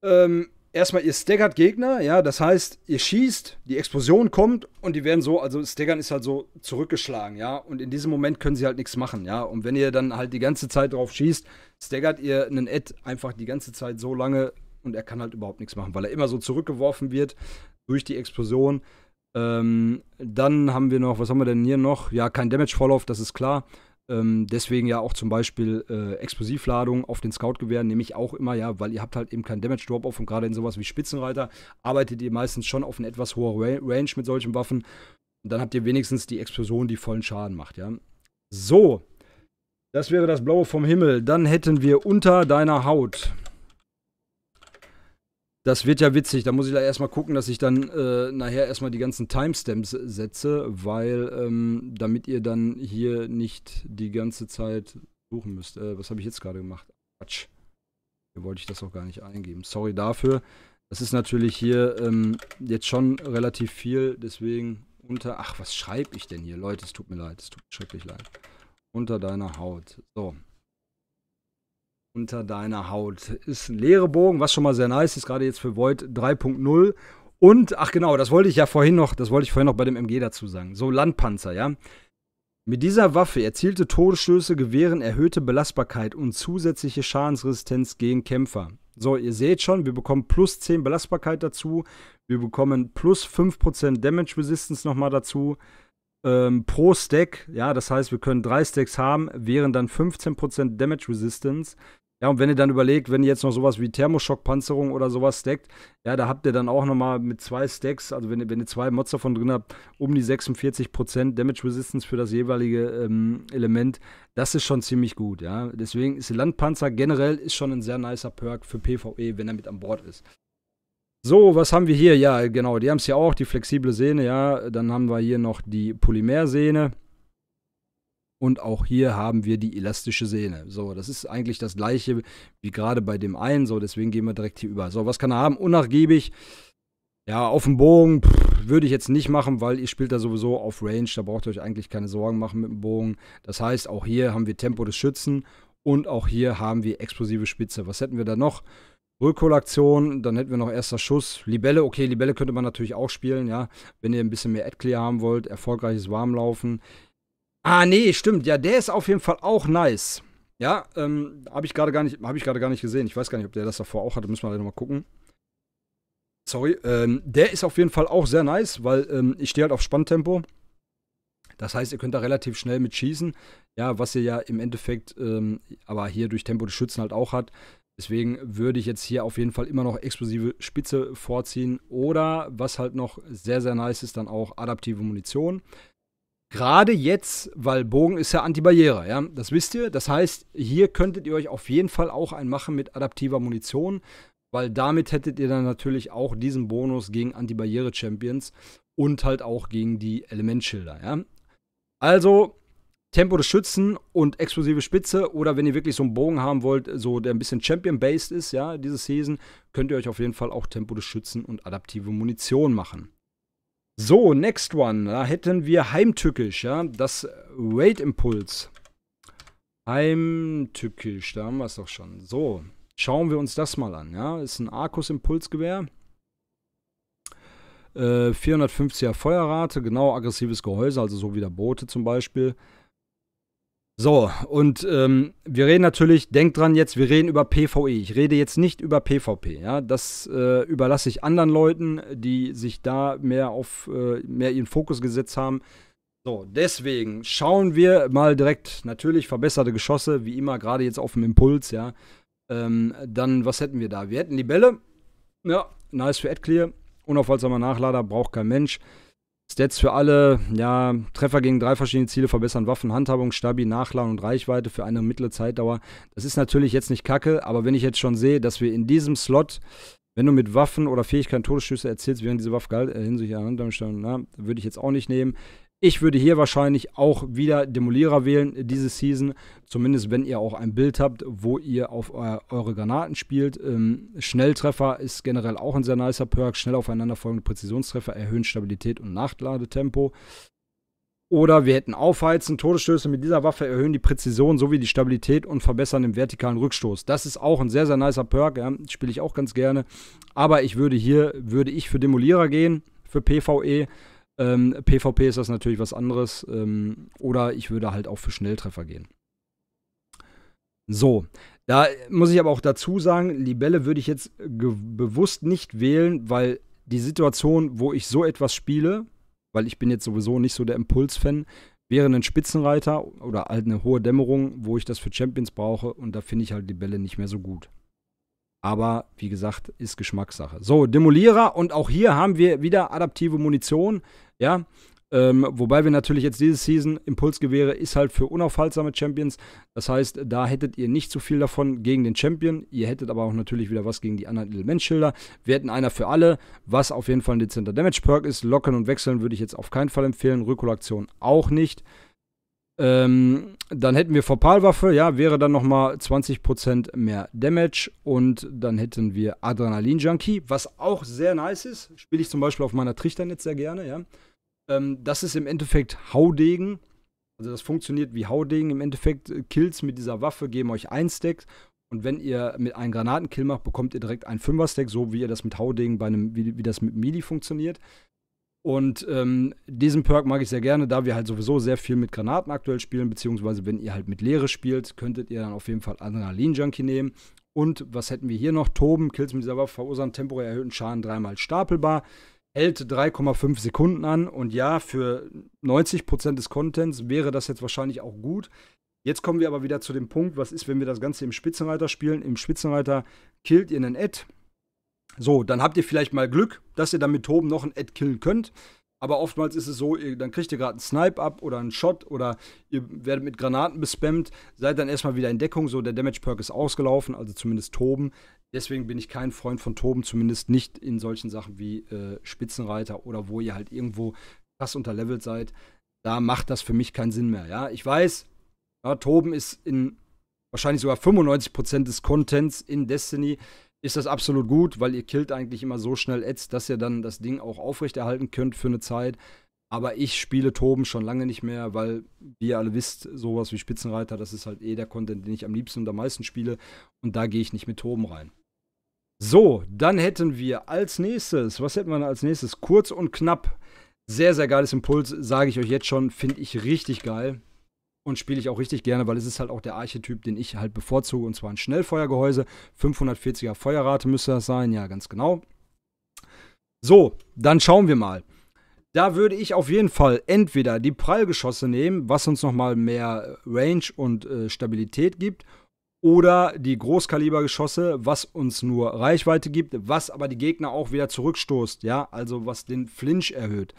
Ähm, erstmal ihr staggert Gegner, ja, das heißt, ihr schießt, die Explosion kommt und die werden so, also staggern ist halt so zurückgeschlagen, ja, und in diesem Moment können sie halt nichts machen, ja, und wenn ihr dann halt die ganze Zeit drauf schießt, staggert ihr einen Ed einfach die ganze Zeit so lange und er kann halt überhaupt nichts machen, weil er immer so zurückgeworfen wird durch die Explosion. Ähm, dann haben wir noch, was haben wir denn hier noch? Ja, kein Damage-Vorlauf, das ist klar. Ähm, deswegen ja auch zum Beispiel äh, Explosivladung auf den Scout-Gewehren nehme ich auch immer, ja, weil ihr habt halt eben keinen Damage-Drop-Off und gerade in sowas wie Spitzenreiter arbeitet ihr meistens schon auf eine etwas hohe Ra Range mit solchen Waffen. Und dann habt ihr wenigstens die Explosion, die vollen Schaden macht, ja. So, das wäre das Blaue vom Himmel. Dann hätten wir unter deiner Haut. Das wird ja witzig. Da muss ich da erstmal gucken, dass ich dann äh, nachher erstmal die ganzen Timestamps setze, weil ähm, damit ihr dann hier nicht die ganze Zeit suchen müsst. Äh, was habe ich jetzt gerade gemacht? Quatsch. Hier wollte ich das auch gar nicht eingeben. Sorry dafür. Das ist natürlich hier ähm, jetzt schon relativ viel, deswegen unter. Ach, was schreibe ich denn hier? Leute, es tut mir leid, es tut mir schrecklich leid. Unter deiner Haut. So, unter deiner Haut. Ist ein leere Bogen, was schon mal sehr nice ist, gerade jetzt für Void 3.0. Und, ach genau, das wollte ich ja vorhin noch, das wollte ich vorhin noch bei dem MG dazu sagen. So, Landpanzer, ja. Mit dieser Waffe erzielte Todesstöße gewähren erhöhte Belastbarkeit und zusätzliche Schadensresistenz gegen Kämpfer. So, ihr seht schon, wir bekommen plus 10 Belastbarkeit dazu. Wir bekommen plus 5% Damage Resistance nochmal dazu. Ähm, pro Stack, ja, das heißt, wir können drei Stacks haben, wären dann 15% Damage Resistance. Ja, und wenn ihr dann überlegt, wenn ihr jetzt noch sowas wie Thermoschockpanzerung oder sowas stackt, ja, da habt ihr dann auch nochmal mit zwei Stacks, also wenn, wenn ihr zwei Mods davon drin habt, um die 46% Damage Resistance für das jeweilige ähm, Element. Das ist schon ziemlich gut, ja. Deswegen ist Landpanzer generell ist schon ein sehr nicer Perk für PvE, wenn er mit an Bord ist. So, was haben wir hier? Ja, genau, die haben es ja auch, die flexible Sehne, ja. Dann haben wir hier noch die Polymersehne. sehne und auch hier haben wir die elastische Sehne. So, das ist eigentlich das gleiche wie gerade bei dem einen. So, deswegen gehen wir direkt hier über. So, was kann er haben? Unnachgiebig. Ja, auf dem Bogen würde ich jetzt nicht machen, weil ihr spielt da sowieso auf Range. Da braucht ihr euch eigentlich keine Sorgen machen mit dem Bogen. Das heißt, auch hier haben wir Tempo des Schützen und auch hier haben wir explosive Spitze. Was hätten wir da noch? Rückholaktion, dann hätten wir noch erster Schuss. Libelle, okay, Libelle könnte man natürlich auch spielen, ja. Wenn ihr ein bisschen mehr Ad Clear haben wollt, erfolgreiches Warmlaufen. Ah, nee, stimmt. Ja, der ist auf jeden Fall auch nice. Ja, ähm, habe ich gerade gar nicht, habe ich gerade gar nicht gesehen. Ich weiß gar nicht, ob der das davor auch hatte. Müssen wir gleich nochmal gucken. Sorry. Ähm, der ist auf jeden Fall auch sehr nice, weil ähm, ich stehe halt auf Spanntempo. Das heißt, ihr könnt da relativ schnell mit schießen. Ja, was ihr ja im Endeffekt ähm, aber hier durch Tempo des Schützen halt auch hat. Deswegen würde ich jetzt hier auf jeden Fall immer noch explosive Spitze vorziehen. Oder was halt noch sehr, sehr nice ist, dann auch adaptive Munition. Gerade jetzt, weil Bogen ist ja Antibarriere, ja, das wisst ihr. Das heißt, hier könntet ihr euch auf jeden Fall auch einen machen mit adaptiver Munition, weil damit hättet ihr dann natürlich auch diesen Bonus gegen Antibarriere-Champions und halt auch gegen die Elementschilder, ja. Also, Tempo des Schützen und explosive Spitze oder wenn ihr wirklich so einen Bogen haben wollt, so der ein bisschen Champion-based ist, ja, diese Season, könnt ihr euch auf jeden Fall auch Tempo des Schützen und adaptive Munition machen. So, next one. Da hätten wir heimtückisch, ja. Das Rate-Impuls. Heimtückisch, da haben wir es doch schon. So, schauen wir uns das mal an, ja. Ist ein Arkus-Impulsgewehr. Äh, 450er Feuerrate, genau aggressives Gehäuse, also so wie der Boote zum Beispiel. So, und ähm, wir reden natürlich, denkt dran jetzt, wir reden über PvE. Ich rede jetzt nicht über PvP. Ja? Das äh, überlasse ich anderen Leuten, die sich da mehr auf äh, mehr ihren Fokus gesetzt haben. So, deswegen schauen wir mal direkt natürlich verbesserte Geschosse, wie immer, gerade jetzt auf dem Impuls, ja. Ähm, dann, was hätten wir da? Wir hätten die Bälle. Ja, nice für AdClear. Unaufhaltsamer Nachlader braucht kein Mensch. Stats für alle, ja, Treffer gegen drei verschiedene Ziele verbessern, Waffen, Handhabung, Stabi, Nachladen und Reichweite für eine mittlere Zeitdauer. Das ist natürlich jetzt nicht kacke, aber wenn ich jetzt schon sehe, dass wir in diesem Slot, wenn du mit Waffen oder Fähigkeiten Todesschüsse erzielst, während diese Waffe geil äh, hinsichtlich einer Handlung würde ich jetzt auch nicht nehmen. Ich würde hier wahrscheinlich auch wieder Demolierer wählen, äh, diese Season. Zumindest wenn ihr auch ein Bild habt, wo ihr auf eu äh, eure Granaten spielt. Ähm, Schnelltreffer ist generell auch ein sehr nicer Perk. Schnell aufeinanderfolgende Präzisionstreffer erhöhen Stabilität und Nachladetempo. Oder wir hätten Aufheizen, Todesstöße mit dieser Waffe erhöhen die Präzision sowie die Stabilität und verbessern den vertikalen Rückstoß. Das ist auch ein sehr, sehr nicer Perk, ja, spiele ich auch ganz gerne. Aber ich würde hier, würde ich für Demolierer gehen, für PvE. Ähm, PvP ist das natürlich was anderes. Ähm, oder ich würde halt auch für Schnelltreffer gehen. So, da muss ich aber auch dazu sagen, Libelle würde ich jetzt bewusst nicht wählen, weil die Situation, wo ich so etwas spiele, weil ich bin jetzt sowieso nicht so der impuls Impulsfan, wäre ein Spitzenreiter oder halt eine hohe Dämmerung, wo ich das für Champions brauche und da finde ich halt Libelle nicht mehr so gut. Aber wie gesagt, ist Geschmackssache. So, Demolierer und auch hier haben wir wieder adaptive Munition. Ja, ähm, wobei wir natürlich jetzt diese Season Impulsgewehre ist halt für unaufhaltsame Champions. Das heißt, da hättet ihr nicht so viel davon gegen den Champion. Ihr hättet aber auch natürlich wieder was gegen die anderen Elementschilder. Wir hätten einer für alle, was auf jeden Fall ein dezenter Damage Perk ist. Lockern und wechseln würde ich jetzt auf keinen Fall empfehlen. Rückholaktion auch nicht. Ähm, dann hätten wir Vorpalwaffe, ja, wäre dann nochmal 20% mehr Damage und dann hätten wir Adrenalin Junkie, was auch sehr nice ist. Spiele ich zum Beispiel auf meiner Trichternetz sehr gerne, ja. Ähm, das ist im Endeffekt Haudegen. Also das funktioniert wie Haudegen. Im Endeffekt äh, Kills mit dieser Waffe geben euch ein Stack. Und wenn ihr mit einem Granatenkill macht, bekommt ihr direkt einen Fünfer-Stack, so wie ihr das mit Haudegen bei einem, wie, wie das mit Mili funktioniert. Und ähm, diesen Perk mag ich sehr gerne, da wir halt sowieso sehr viel mit Granaten aktuell spielen, beziehungsweise wenn ihr halt mit Leere spielt, könntet ihr dann auf jeden Fall Adrenalin-Junkie nehmen. Und was hätten wir hier noch? Toben, Kills mit dieser Waffe verursachen temporär erhöhten Schaden dreimal stapelbar hält 3,5 Sekunden an. Und ja, für 90% des Contents wäre das jetzt wahrscheinlich auch gut. Jetzt kommen wir aber wieder zu dem Punkt, was ist, wenn wir das Ganze im Spitzenreiter spielen? Im Spitzenreiter killt ihr einen Ad. So, dann habt ihr vielleicht mal Glück, dass ihr dann mit Toben noch einen Ad killen könnt. Aber oftmals ist es so, ihr, dann kriegt ihr gerade einen Snipe ab oder einen Shot oder ihr werdet mit Granaten bespammt, seid dann erstmal wieder in Deckung, so der Damage Perk ist ausgelaufen, also zumindest Toben. Deswegen bin ich kein Freund von Toben, zumindest nicht in solchen Sachen wie äh, Spitzenreiter oder wo ihr halt irgendwo krass unterlevelt seid. Da macht das für mich keinen Sinn mehr. Ja, ich weiß, ja, Toben ist in wahrscheinlich sogar 95% des Contents in Destiny ist das absolut gut, weil ihr killt eigentlich immer so schnell Ads, dass ihr dann das Ding auch aufrechterhalten könnt für eine Zeit. Aber ich spiele Toben schon lange nicht mehr, weil, wie ihr alle wisst, sowas wie Spitzenreiter, das ist halt eh der Content, den ich am liebsten und am meisten spiele. Und da gehe ich nicht mit Toben rein. So, dann hätten wir als nächstes, was hätten wir als nächstes? Kurz und knapp. Sehr, sehr geiles Impuls, sage ich euch jetzt schon, finde ich richtig geil. Und spiele ich auch richtig gerne, weil es ist halt auch der Archetyp, den ich halt bevorzuge. Und zwar ein Schnellfeuergehäuse. 540er Feuerrate müsste das sein, ja, ganz genau. So, dann schauen wir mal. Da würde ich auf jeden Fall entweder die Prallgeschosse nehmen, was uns nochmal mehr äh, Range und äh, Stabilität gibt, oder die Großkalibergeschosse, was uns nur Reichweite gibt, was aber die Gegner auch wieder zurückstoßt, ja, also was den Flinch erhöht.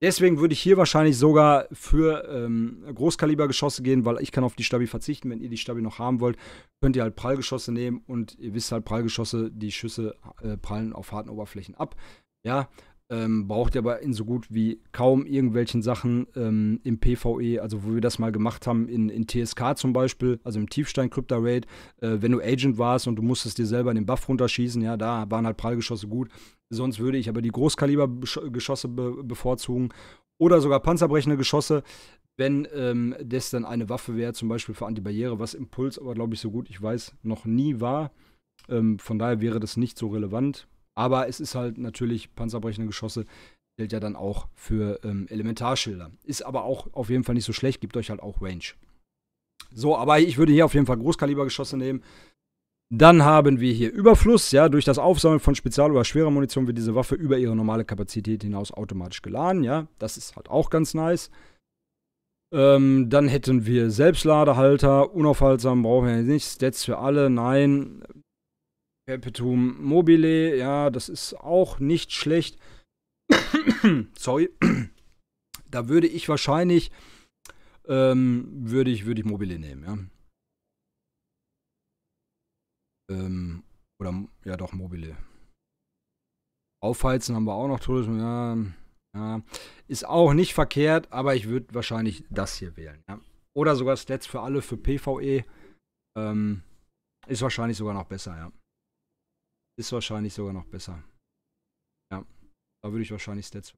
Deswegen würde ich hier wahrscheinlich sogar für ähm, Großkalibergeschosse gehen, weil ich kann auf die Stabi verzichten. Wenn ihr die Stabi noch haben wollt, könnt ihr halt Prallgeschosse nehmen und ihr wisst halt Prallgeschosse, die Schüsse äh, prallen auf harten Oberflächen ab. Ja, ähm, braucht ihr aber in so gut wie kaum irgendwelchen Sachen ähm, im PvE, also wo wir das mal gemacht haben, in, in TSK zum Beispiel, also im Tiefstein Crypta Raid, äh, wenn du Agent warst und du musstest dir selber den Buff runterschießen, ja, da waren halt Prallgeschosse gut. Sonst würde ich aber die Großkalibergeschosse be bevorzugen oder sogar panzerbrechende Geschosse, wenn ähm, das dann eine Waffe wäre, zum Beispiel für Antibarriere, was Impuls aber, glaube ich, so gut ich weiß, noch nie war. Ähm, von daher wäre das nicht so relevant aber es ist halt natürlich panzerbrechende Geschosse gilt ja dann auch für ähm, Elementarschilder. Ist aber auch auf jeden Fall nicht so schlecht, gibt euch halt auch Range. So, aber ich würde hier auf jeden Fall Großkalibergeschosse nehmen. Dann haben wir hier Überfluss. Ja, durch das Aufsammeln von Spezial- oder schwerer Munition wird diese Waffe über ihre normale Kapazität hinaus automatisch geladen. Ja, das ist halt auch ganz nice. Ähm, dann hätten wir Selbstladehalter, unaufhaltsam brauchen wir nicht. Stats für alle, nein. Perpetuum mobile, ja, das ist auch nicht schlecht. Sorry. da würde ich wahrscheinlich, ähm, würde ich, würde ich mobile nehmen, ja. Ähm, oder, ja doch, mobile. Aufheizen haben wir auch noch, Tourismus, ja, ja. Ist auch nicht verkehrt, aber ich würde wahrscheinlich das hier wählen, ja. Oder sogar Stats für alle, für PvE. Ähm, ist wahrscheinlich sogar noch besser, ja. Ist wahrscheinlich sogar noch besser. Ja, da würde ich wahrscheinlich Stats.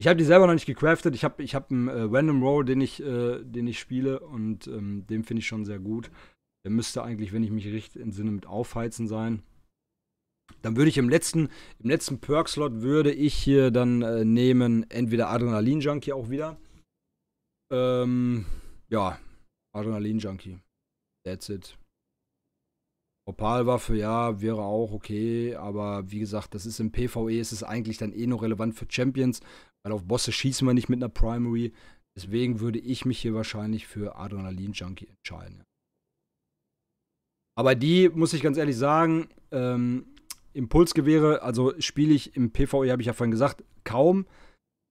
Ich habe die selber noch nicht gecraftet. Ich habe ich hab einen äh, Random Roll, den ich, äh, den ich spiele und ähm, den finde ich schon sehr gut. Der müsste eigentlich, wenn ich mich richtig entsinne, mit Aufheizen sein. Dann würde ich im letzten, im letzten Perk-Slot würde ich hier dann äh, nehmen, entweder Adrenalin-Junkie auch wieder. Ähm, ja, Adrenalin-Junkie. That's it. Opalwaffe, ja, wäre auch okay, aber wie gesagt, das ist im PvE, ist es eigentlich dann eh nur relevant für Champions, weil auf Bosse schießen wir nicht mit einer Primary. Deswegen würde ich mich hier wahrscheinlich für Adrenalin-Junkie entscheiden. Aber die, muss ich ganz ehrlich sagen, ähm, Impulsgewehre, also spiele ich im PvE, habe ich ja vorhin gesagt, kaum.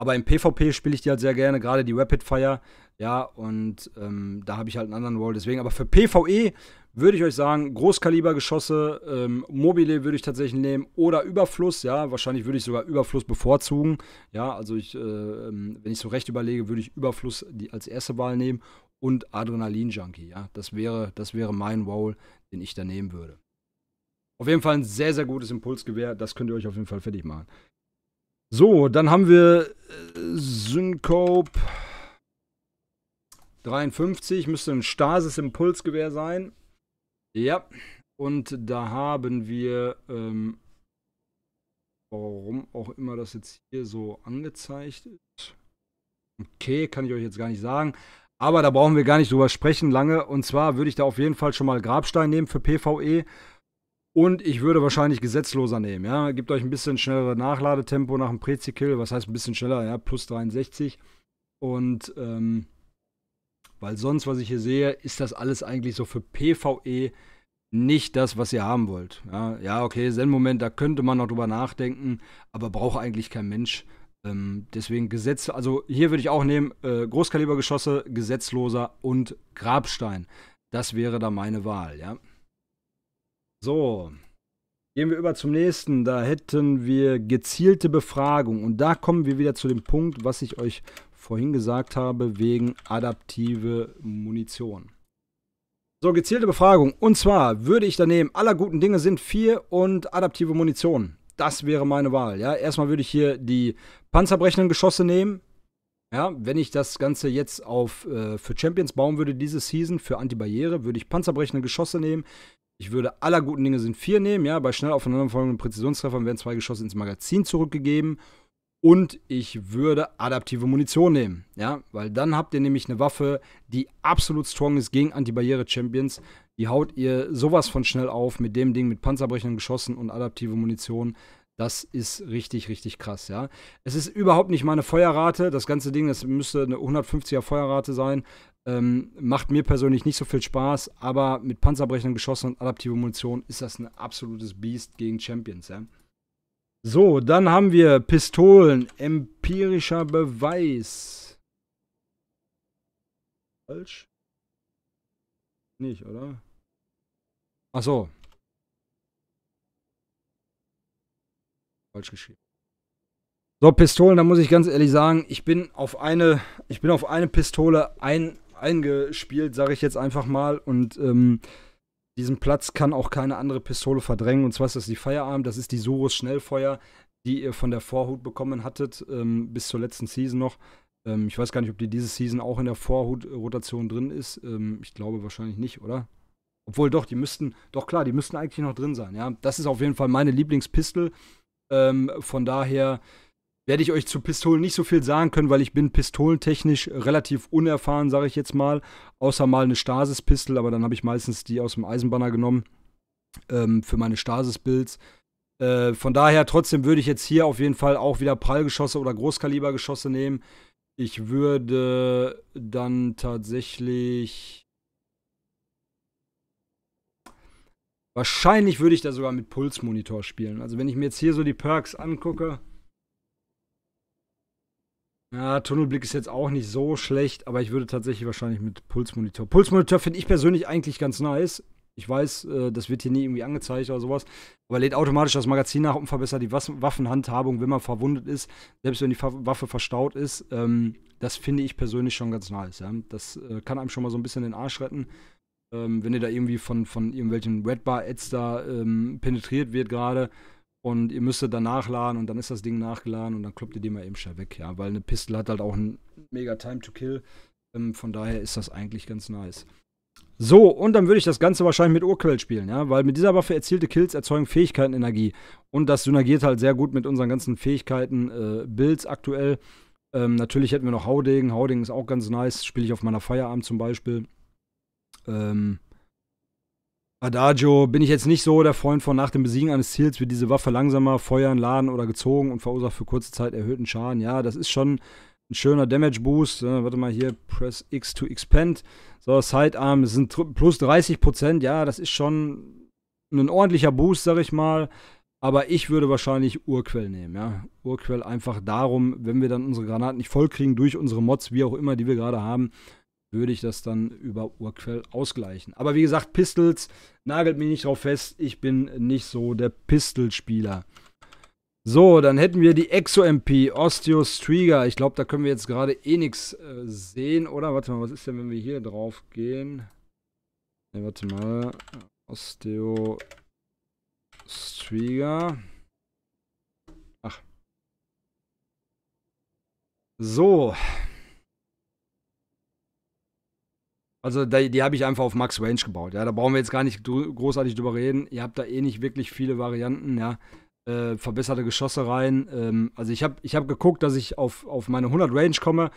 Aber im PvP spiele ich die halt sehr gerne, gerade die Rapid Fire. Ja, und ähm, da habe ich halt einen anderen Roll. Deswegen, aber für PvE würde ich euch sagen, Großkalibergeschosse, ähm, Mobile würde ich tatsächlich nehmen oder Überfluss, ja, wahrscheinlich würde ich sogar Überfluss bevorzugen, ja, also ich, äh, ähm, wenn ich so recht überlege, würde ich Überfluss die, als erste Wahl nehmen und Adrenalin-Junkie, ja, das wäre, das wäre mein Roll, den ich da nehmen würde. Auf jeden Fall ein sehr, sehr gutes Impulsgewehr, das könnt ihr euch auf jeden Fall fertig machen. So, dann haben wir äh, Syncope 53, müsste ein Stasis-Impulsgewehr sein. Ja, und da haben wir, ähm, warum auch immer das jetzt hier so angezeigt ist. Okay, kann ich euch jetzt gar nicht sagen. Aber da brauchen wir gar nicht drüber sprechen lange. Und zwar würde ich da auf jeden Fall schon mal Grabstein nehmen für PvE. Und ich würde wahrscheinlich Gesetzloser nehmen. Ja, gibt euch ein bisschen schnellere Nachladetempo nach dem Prezi-Kill. Was heißt ein bisschen schneller? Ja, plus 63. Und ähm, weil sonst, was ich hier sehe, ist das alles eigentlich so für PvE nicht das, was ihr haben wollt. Ja, ja okay, Zen-Moment, da könnte man noch drüber nachdenken, aber braucht eigentlich kein Mensch. Ähm, deswegen Gesetze, also hier würde ich auch nehmen, äh, Großkalibergeschosse, Gesetzloser und Grabstein. Das wäre da meine Wahl, ja. So, Gehen wir über zum nächsten. Da hätten wir gezielte Befragung. Und da kommen wir wieder zu dem Punkt, was ich euch vorhin gesagt habe, wegen adaptive Munition. So, gezielte Befragung. Und zwar würde ich daneben, aller guten Dinge sind vier und adaptive Munition. Das wäre meine Wahl. Ja, erstmal würde ich hier die panzerbrechenden Geschosse nehmen. Ja, wenn ich das Ganze jetzt auf äh, für Champions bauen würde, diese Season für Antibarriere, würde ich panzerbrechende Geschosse nehmen. Ich würde aller guten Dinge sind vier nehmen. Ja, bei schnell aufeinanderfolgenden Präzisionstreffern werden zwei Geschosse ins Magazin zurückgegeben und ich würde adaptive Munition nehmen, ja, weil dann habt ihr nämlich eine Waffe, die absolut strong ist gegen Antibarriere-Champions. Die haut ihr sowas von schnell auf mit dem Ding mit Panzerbrechern geschossen und adaptive Munition. Das ist richtig, richtig krass, ja. Es ist überhaupt nicht meine Feuerrate. Das ganze Ding, das müsste eine 150er Feuerrate sein. Ähm, macht mir persönlich nicht so viel Spaß, aber mit Panzerbrechern geschossen und adaptive Munition ist das ein absolutes Biest gegen Champions, ja. So, dann haben wir Pistolen, empirischer Beweis. Falsch? Nicht, oder? Ach so. Falsch geschrieben. So, Pistolen, da muss ich ganz ehrlich sagen, ich bin auf eine, ich bin auf eine Pistole ein, eingespielt, sage ich jetzt einfach mal. Und ähm, diesen Platz kann auch keine andere Pistole verdrängen. Und zwar ist das die Firearm, das ist die Surus Schnellfeuer, die ihr von der Vorhut bekommen hattet, ähm, bis zur letzten Season noch. Ähm, ich weiß gar nicht, ob die diese Season auch in der Vorhut-Rotation drin ist. Ähm, ich glaube wahrscheinlich nicht, oder? Obwohl doch, die müssten, doch klar, die müssten eigentlich noch drin sein, ja. Das ist auf jeden Fall meine Lieblingspistol. Ähm, von daher werde ich euch zu Pistolen nicht so viel sagen können, weil ich bin pistolentechnisch relativ unerfahren, sage ich jetzt mal. Außer mal eine Stasis-Pistel, aber dann habe ich meistens die aus dem Eisenbanner genommen ähm, für meine Stasis-Builds. Äh, von daher trotzdem würde ich jetzt hier auf jeden Fall auch wieder Prallgeschosse oder Großkalibergeschosse nehmen. Ich würde dann tatsächlich. Wahrscheinlich würde ich da sogar mit Pulsmonitor spielen. Also wenn ich mir jetzt hier so die Perks angucke. Ja, Tunnelblick ist jetzt auch nicht so schlecht, aber ich würde tatsächlich wahrscheinlich mit Pulsmonitor. Pulsmonitor finde ich persönlich eigentlich ganz nice. Ich weiß, äh, das wird hier nie irgendwie angezeigt oder sowas. Aber lädt automatisch das Magazin nach und verbessert die Waffenhandhabung, wenn man verwundet ist, selbst wenn die Waffe verstaut ist. Ähm, das finde ich persönlich schon ganz nice. Ja? Das äh, kann einem schon mal so ein bisschen den Arsch retten. Ähm, wenn ihr da irgendwie von, von irgendwelchen Red Bar-Ads da ähm, penetriert wird gerade und ihr müsstet dann nachladen und dann ist das Ding nachgeladen und dann kloppt ihr die mal eben schnell weg, ja, weil eine Pistole hat halt auch ein mega Time to Kill. Ähm, von daher ist das eigentlich ganz nice. So, und dann würde ich das Ganze wahrscheinlich mit Urquell spielen, ja, weil mit dieser Waffe erzielte Kills erzeugen Fähigkeiten Energie. Und das synergiert halt sehr gut mit unseren ganzen Fähigkeiten, äh, Builds aktuell. Ähm, natürlich hätten wir noch Haudegen. Haudegen ist auch ganz nice. Spiele ich auf meiner Feierabend zum Beispiel. Ähm, Adagio bin ich jetzt nicht so der Freund von, nach dem Besiegen eines Ziels wird diese Waffe langsamer feuern, laden oder gezogen und verursacht für kurze Zeit erhöhten Schaden. Ja, das ist schon ein schöner Damage Boost. Ja, ne? warte mal hier, Press X to Expand. So, Sidearm sind plus 30%. Ja, das ist schon ein ordentlicher Boost, sag ich mal. Aber ich würde wahrscheinlich Urquell nehmen, ja. Urquell einfach darum, wenn wir dann unsere Granaten nicht vollkriegen durch unsere Mods, wie auch immer, die wir gerade haben, würde ich das dann über Urquell ausgleichen. Aber wie gesagt, Pistols, nagelt mich nicht drauf fest, ich bin nicht so der Pistol-Spieler. So, dann hätten wir die Exo-MP, Osteostrieger. Ich glaube, da können wir jetzt gerade eh nichts äh, sehen, oder? Warte mal, was ist denn, wenn wir hier drauf gehen? Ne, warte mal. Osteostrieger. Ach. So, Also die, die habe ich einfach auf Max Range gebaut. Ja, da brauchen wir jetzt gar nicht großartig drüber reden. Ihr habt da eh nicht wirklich viele Varianten, ja. Äh, verbesserte Geschosse rein. Ähm, also ich habe ich hab geguckt, dass ich auf, auf meine 100 Range komme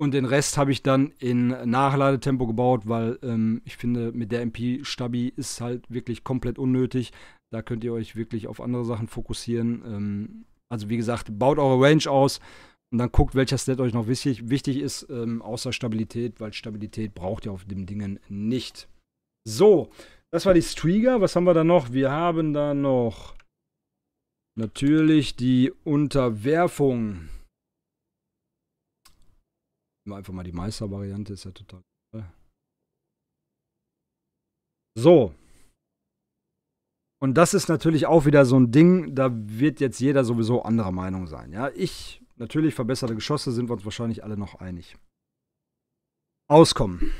und den Rest habe ich dann in Nachladetempo gebaut, weil ähm, ich finde, mit der MP-Stabi ist halt wirklich komplett unnötig. Da könnt ihr euch wirklich auf andere Sachen fokussieren. Ähm, also wie gesagt, baut eure Range aus und dann guckt, welcher Stat euch noch wichtig, wichtig ist, ähm, außer Stabilität, weil Stabilität braucht ihr auf dem Dingen nicht. So, das war die Strieger. Was haben wir da noch? Wir haben da noch natürlich die Unterwerfung. Nehmen Einfach mal die Meistervariante, ist ja total So. Und das ist natürlich auch wieder so ein Ding, da wird jetzt jeder sowieso anderer Meinung sein. Ja, ich natürlich verbesserte Geschosse sind wir uns wahrscheinlich alle noch einig. Auskommen.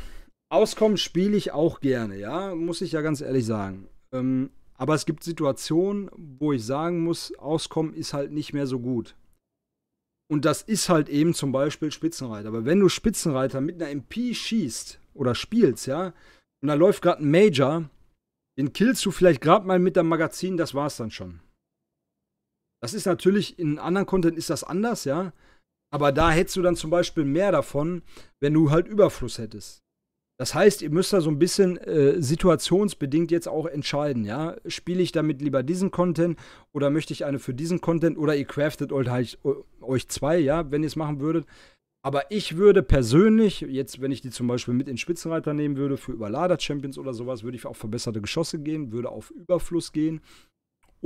Auskommen spiele ich auch gerne, ja, muss ich ja ganz ehrlich sagen. Ähm, aber es gibt Situationen, wo ich sagen muss, Auskommen ist halt nicht mehr so gut. Und das ist halt eben zum Beispiel Spitzenreiter. Aber wenn du Spitzenreiter mit einer MP schießt oder spielst, ja, und da läuft gerade ein Major, den killst du vielleicht gerade mal mit deinem Magazin, das war's dann schon. Das ist natürlich, in anderen Content ist das anders, ja. Aber da hättest du dann zum Beispiel mehr davon, wenn du halt Überfluss hättest. Das heißt, ihr müsst da so ein bisschen äh, situationsbedingt jetzt auch entscheiden, ja. Spiele ich damit lieber diesen Content oder möchte ich eine für diesen Content oder ihr craftet euch, halt, äh, euch zwei, ja, wenn ihr es machen würdet. Aber ich würde persönlich, jetzt wenn ich die zum Beispiel mit in Spitzenreiter nehmen würde, für Überlader-Champions oder sowas, würde ich auf verbesserte Geschosse gehen, würde auf Überfluss gehen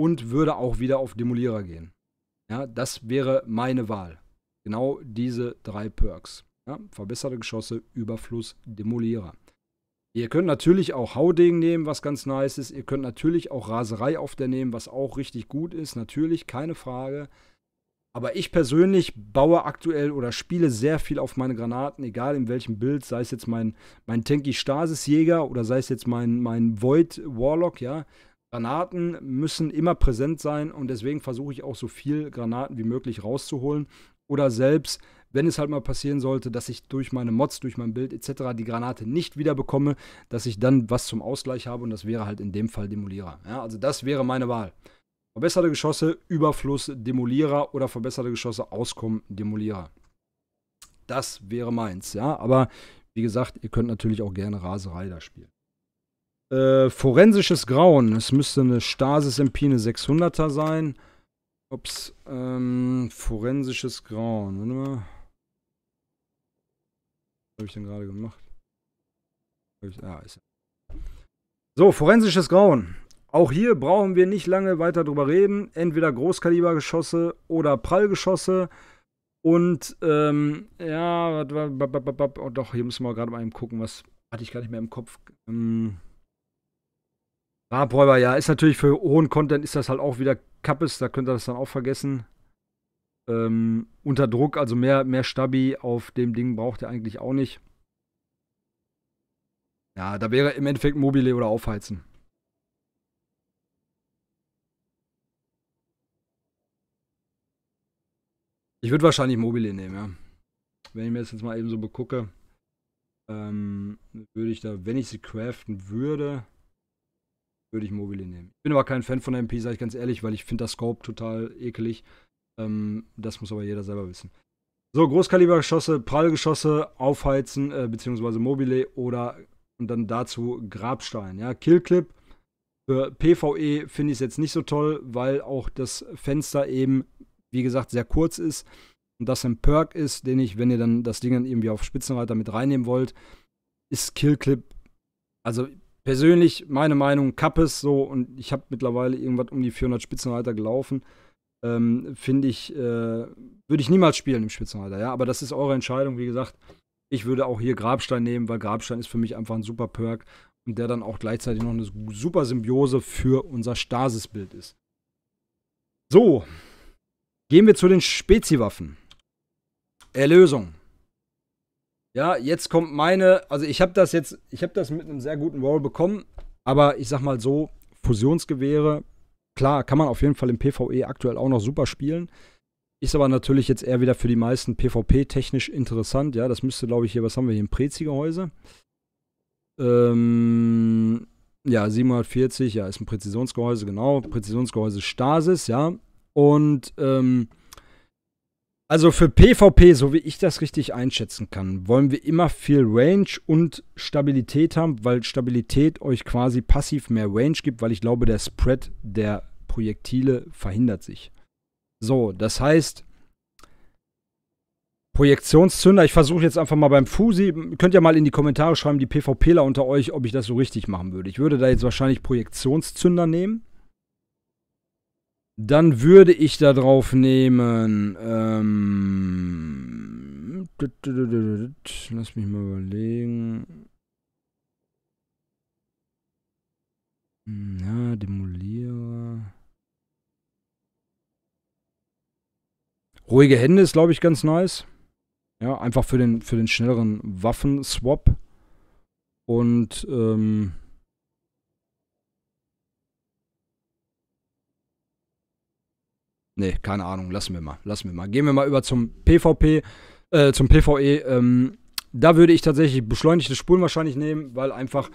und würde auch wieder auf Demolierer gehen. Ja, das wäre meine Wahl. Genau diese drei Perks. Ja, verbesserte Geschosse, Überfluss, Demolierer. Ihr könnt natürlich auch Hauding nehmen, was ganz nice ist. Ihr könnt natürlich auch Raserei auf der nehmen, was auch richtig gut ist. Natürlich, keine Frage. Aber ich persönlich baue aktuell oder spiele sehr viel auf meine Granaten, egal in welchem Bild, sei es jetzt mein, mein Tanky Stasis Jäger oder sei es jetzt mein, mein Void Warlock, ja. Granaten müssen immer präsent sein und deswegen versuche ich auch so viel Granaten wie möglich rauszuholen. Oder selbst, wenn es halt mal passieren sollte, dass ich durch meine Mods, durch mein Bild etc. die Granate nicht wieder bekomme, dass ich dann was zum Ausgleich habe und das wäre halt in dem Fall Demolierer. Ja, also das wäre meine Wahl. Verbesserte Geschosse, Überfluss, Demolierer oder verbesserte Geschosse, Auskommen, Demolierer. Das wäre meins, ja. Aber wie gesagt, ihr könnt natürlich auch gerne Raserei da spielen. Äh, forensisches Grauen. Es müsste eine Stasis Empine 600er sein. Ups. Ähm, forensisches Grauen. Warte mal. Was habe ich denn gerade gemacht? Ja, ah, ist ja. So, forensisches Grauen. Auch hier brauchen wir nicht lange weiter drüber reden. Entweder Großkalibergeschosse oder Prallgeschosse. Und ähm, ja, oh, doch, hier müssen wir gerade mal eben gucken, was hatte ich gar nicht mehr im Kopf. Ähm, Ah, ja, ist natürlich für hohen Content ist das halt auch wieder Kappes, da könnt ihr das dann auch vergessen. Ähm, unter Druck, also mehr, mehr Stabi auf dem Ding braucht ihr eigentlich auch nicht. Ja, da wäre im Endeffekt Mobile oder Aufheizen. Ich würde wahrscheinlich Mobile nehmen, ja. Wenn ich mir das jetzt mal eben so begucke, ähm, würde ich da, wenn ich sie craften würde, würde ich Mobile nehmen. Ich bin aber kein Fan von MP, sage ich ganz ehrlich, weil ich finde das Scope total ekelig. Ähm, das muss aber jeder selber wissen. So, Großkalibergeschosse, Prallgeschosse, Aufheizen, äh, beziehungsweise Mobile oder und dann dazu Grabstein. Ja, Killclip für PvE finde ich es jetzt nicht so toll, weil auch das Fenster eben, wie gesagt, sehr kurz ist. Und das ein Perk ist, den ich, wenn ihr dann das Ding dann irgendwie auf Spitzenreiter mit reinnehmen wollt, ist Killclip also persönlich meine Meinung, Kappes so und ich habe mittlerweile irgendwas um die 400 Spitzenreiter gelaufen. Ähm, Finde ich, äh, würde ich niemals spielen im Spitzenreiter, ja. Aber das ist eure Entscheidung, wie gesagt. Ich würde auch hier Grabstein nehmen, weil Grabstein ist für mich einfach ein super Perk und der dann auch gleichzeitig noch eine super Symbiose für unser Stasisbild ist. So, gehen wir zu den Speziwaffen. Erlösung ja, jetzt kommt meine, also ich habe das jetzt, ich habe das mit einem sehr guten Roll bekommen, aber ich sag mal so, Fusionsgewehre, klar, kann man auf jeden Fall im PvE aktuell auch noch super spielen. Ist aber natürlich jetzt eher wieder für die meisten PvP-technisch interessant, ja, das müsste, glaube ich, hier, was haben wir hier, ein Prezi-Gehäuse. Ähm, ja, 740, ja, ist ein Präzisionsgehäuse, genau, Präzisionsgehäuse Stasis, ja, und, ähm, also für PvP, so wie ich das richtig einschätzen kann, wollen wir immer viel Range und Stabilität haben, weil Stabilität euch quasi passiv mehr Range gibt, weil ich glaube, der Spread der Projektile verhindert sich. So, das heißt, Projektionszünder, ich versuche jetzt einfach mal beim Fusi, könnt ihr mal in die Kommentare schreiben, die PvPler unter euch, ob ich das so richtig machen würde. Ich würde da jetzt wahrscheinlich Projektionszünder nehmen dann würde ich da drauf nehmen. Ähm, lass mich mal überlegen. Na, hm, Demolierer. Ruhige Hände ist, glaube ich, ganz nice. Ja, einfach für den, für den schnelleren Waffenswap. Und ähm, Nee, keine Ahnung, lassen wir mal. Lassen wir mal. Gehen wir mal über zum PvP, äh, zum PvE. Ähm, da würde ich tatsächlich beschleunigte Spulen wahrscheinlich nehmen, weil einfach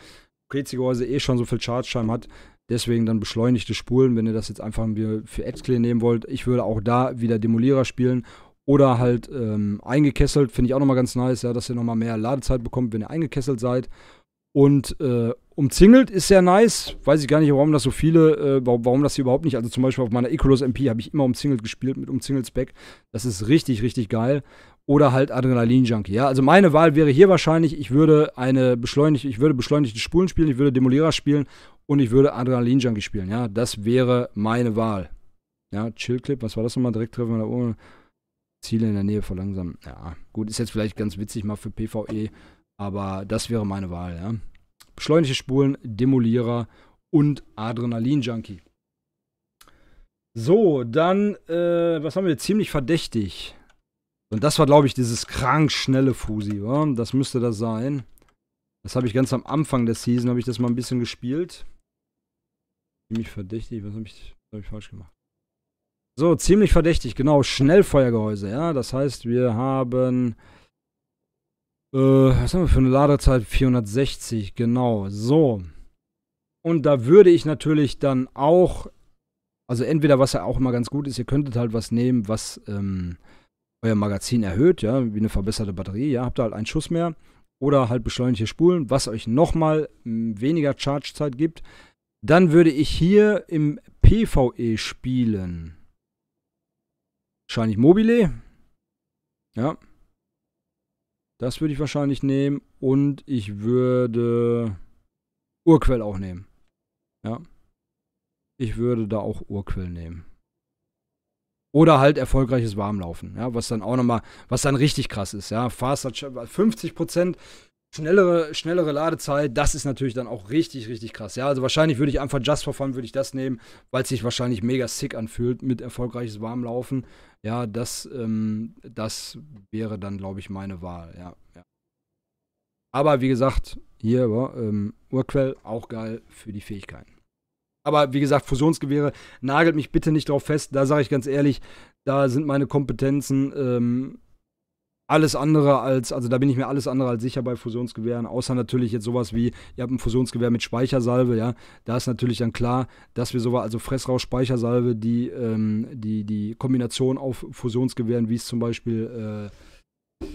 Krezigehäuse eh schon so viel Charge-Time hat. Deswegen dann beschleunigte Spulen, wenn ihr das jetzt einfach für Apps-Clear nehmen wollt. Ich würde auch da wieder Demolierer spielen oder halt ähm, eingekesselt, finde ich auch nochmal ganz nice, ja, dass ihr nochmal mehr Ladezeit bekommt, wenn ihr eingekesselt seid. Und äh, Umzingelt ist sehr nice. Weiß ich gar nicht, warum das so viele, äh, warum, das hier überhaupt nicht. Also zum Beispiel auf meiner Ecolos MP habe ich immer umzingelt gespielt mit umzingelt Spec. Das ist richtig, richtig geil. Oder halt Adrenalin-Junkie. Ja, also meine Wahl wäre hier wahrscheinlich, ich würde eine beschleunigte, ich würde beschleunigte Spulen spielen, ich würde Demolierer spielen und ich würde Adrenalin-Junkie spielen. Ja, das wäre meine Wahl. Ja, Chill-Clip, was war das nochmal? Direkt treffen wir da oben. Ziele in der Nähe verlangsamen. Ja, gut, ist jetzt vielleicht ganz witzig mal für PvE, aber das wäre meine Wahl, ja. Beschleunigte Spulen, Demolierer und Adrenalin-Junkie. So, dann, äh, was haben wir? Ziemlich verdächtig. Und das war, glaube ich, dieses krank schnelle Fusi, wa? Das müsste das sein. Das habe ich ganz am Anfang der Season, habe ich das mal ein bisschen gespielt. Ziemlich verdächtig, was habe ich, hab ich falsch gemacht? So, ziemlich verdächtig, genau. Schnellfeuergehäuse, ja. Das heißt, wir haben äh, was haben wir für eine Ladezeit? 460, genau. So. Und da würde ich natürlich dann auch, also entweder was ja auch immer ganz gut ist, ihr könntet halt was nehmen, was ähm, euer Magazin erhöht, ja, wie eine verbesserte Batterie, ja, habt ihr halt einen Schuss mehr. Oder halt beschleunigte Spulen, was euch nochmal hm, weniger Chargezeit gibt. Dann würde ich hier im PvE spielen. Wahrscheinlich Mobile. Ja. Das würde ich wahrscheinlich nehmen. Und ich würde Urquell auch nehmen. Ja. Ich würde da auch Urquell nehmen. Oder halt erfolgreiches Warmlaufen, ja, was dann auch nochmal, was dann richtig krass ist, ja. Faster 50% schnellere, schnellere Ladezeit, das ist natürlich dann auch richtig, richtig krass. Ja, also wahrscheinlich würde ich einfach Just for Fun würde ich das nehmen, weil es sich wahrscheinlich mega sick anfühlt mit erfolgreiches Warmlaufen. Ja, das, ähm, das wäre dann, glaube ich, meine Wahl, ja, ja. Aber wie gesagt, hier ähm, Urquell auch geil für die Fähigkeiten. Aber wie gesagt, Fusionsgewehre, nagelt mich bitte nicht drauf fest. Da sage ich ganz ehrlich, da sind meine Kompetenzen ähm, alles andere als, also da bin ich mir alles andere als sicher bei Fusionsgewehren, außer natürlich jetzt sowas wie, ihr habt ein Fusionsgewehr mit Speichersalve, ja, da ist natürlich dann klar, dass wir sowas, also Fressrausch, Speichersalve, die, ähm, die, die Kombination auf Fusionsgewehren, wie es zum Beispiel, äh,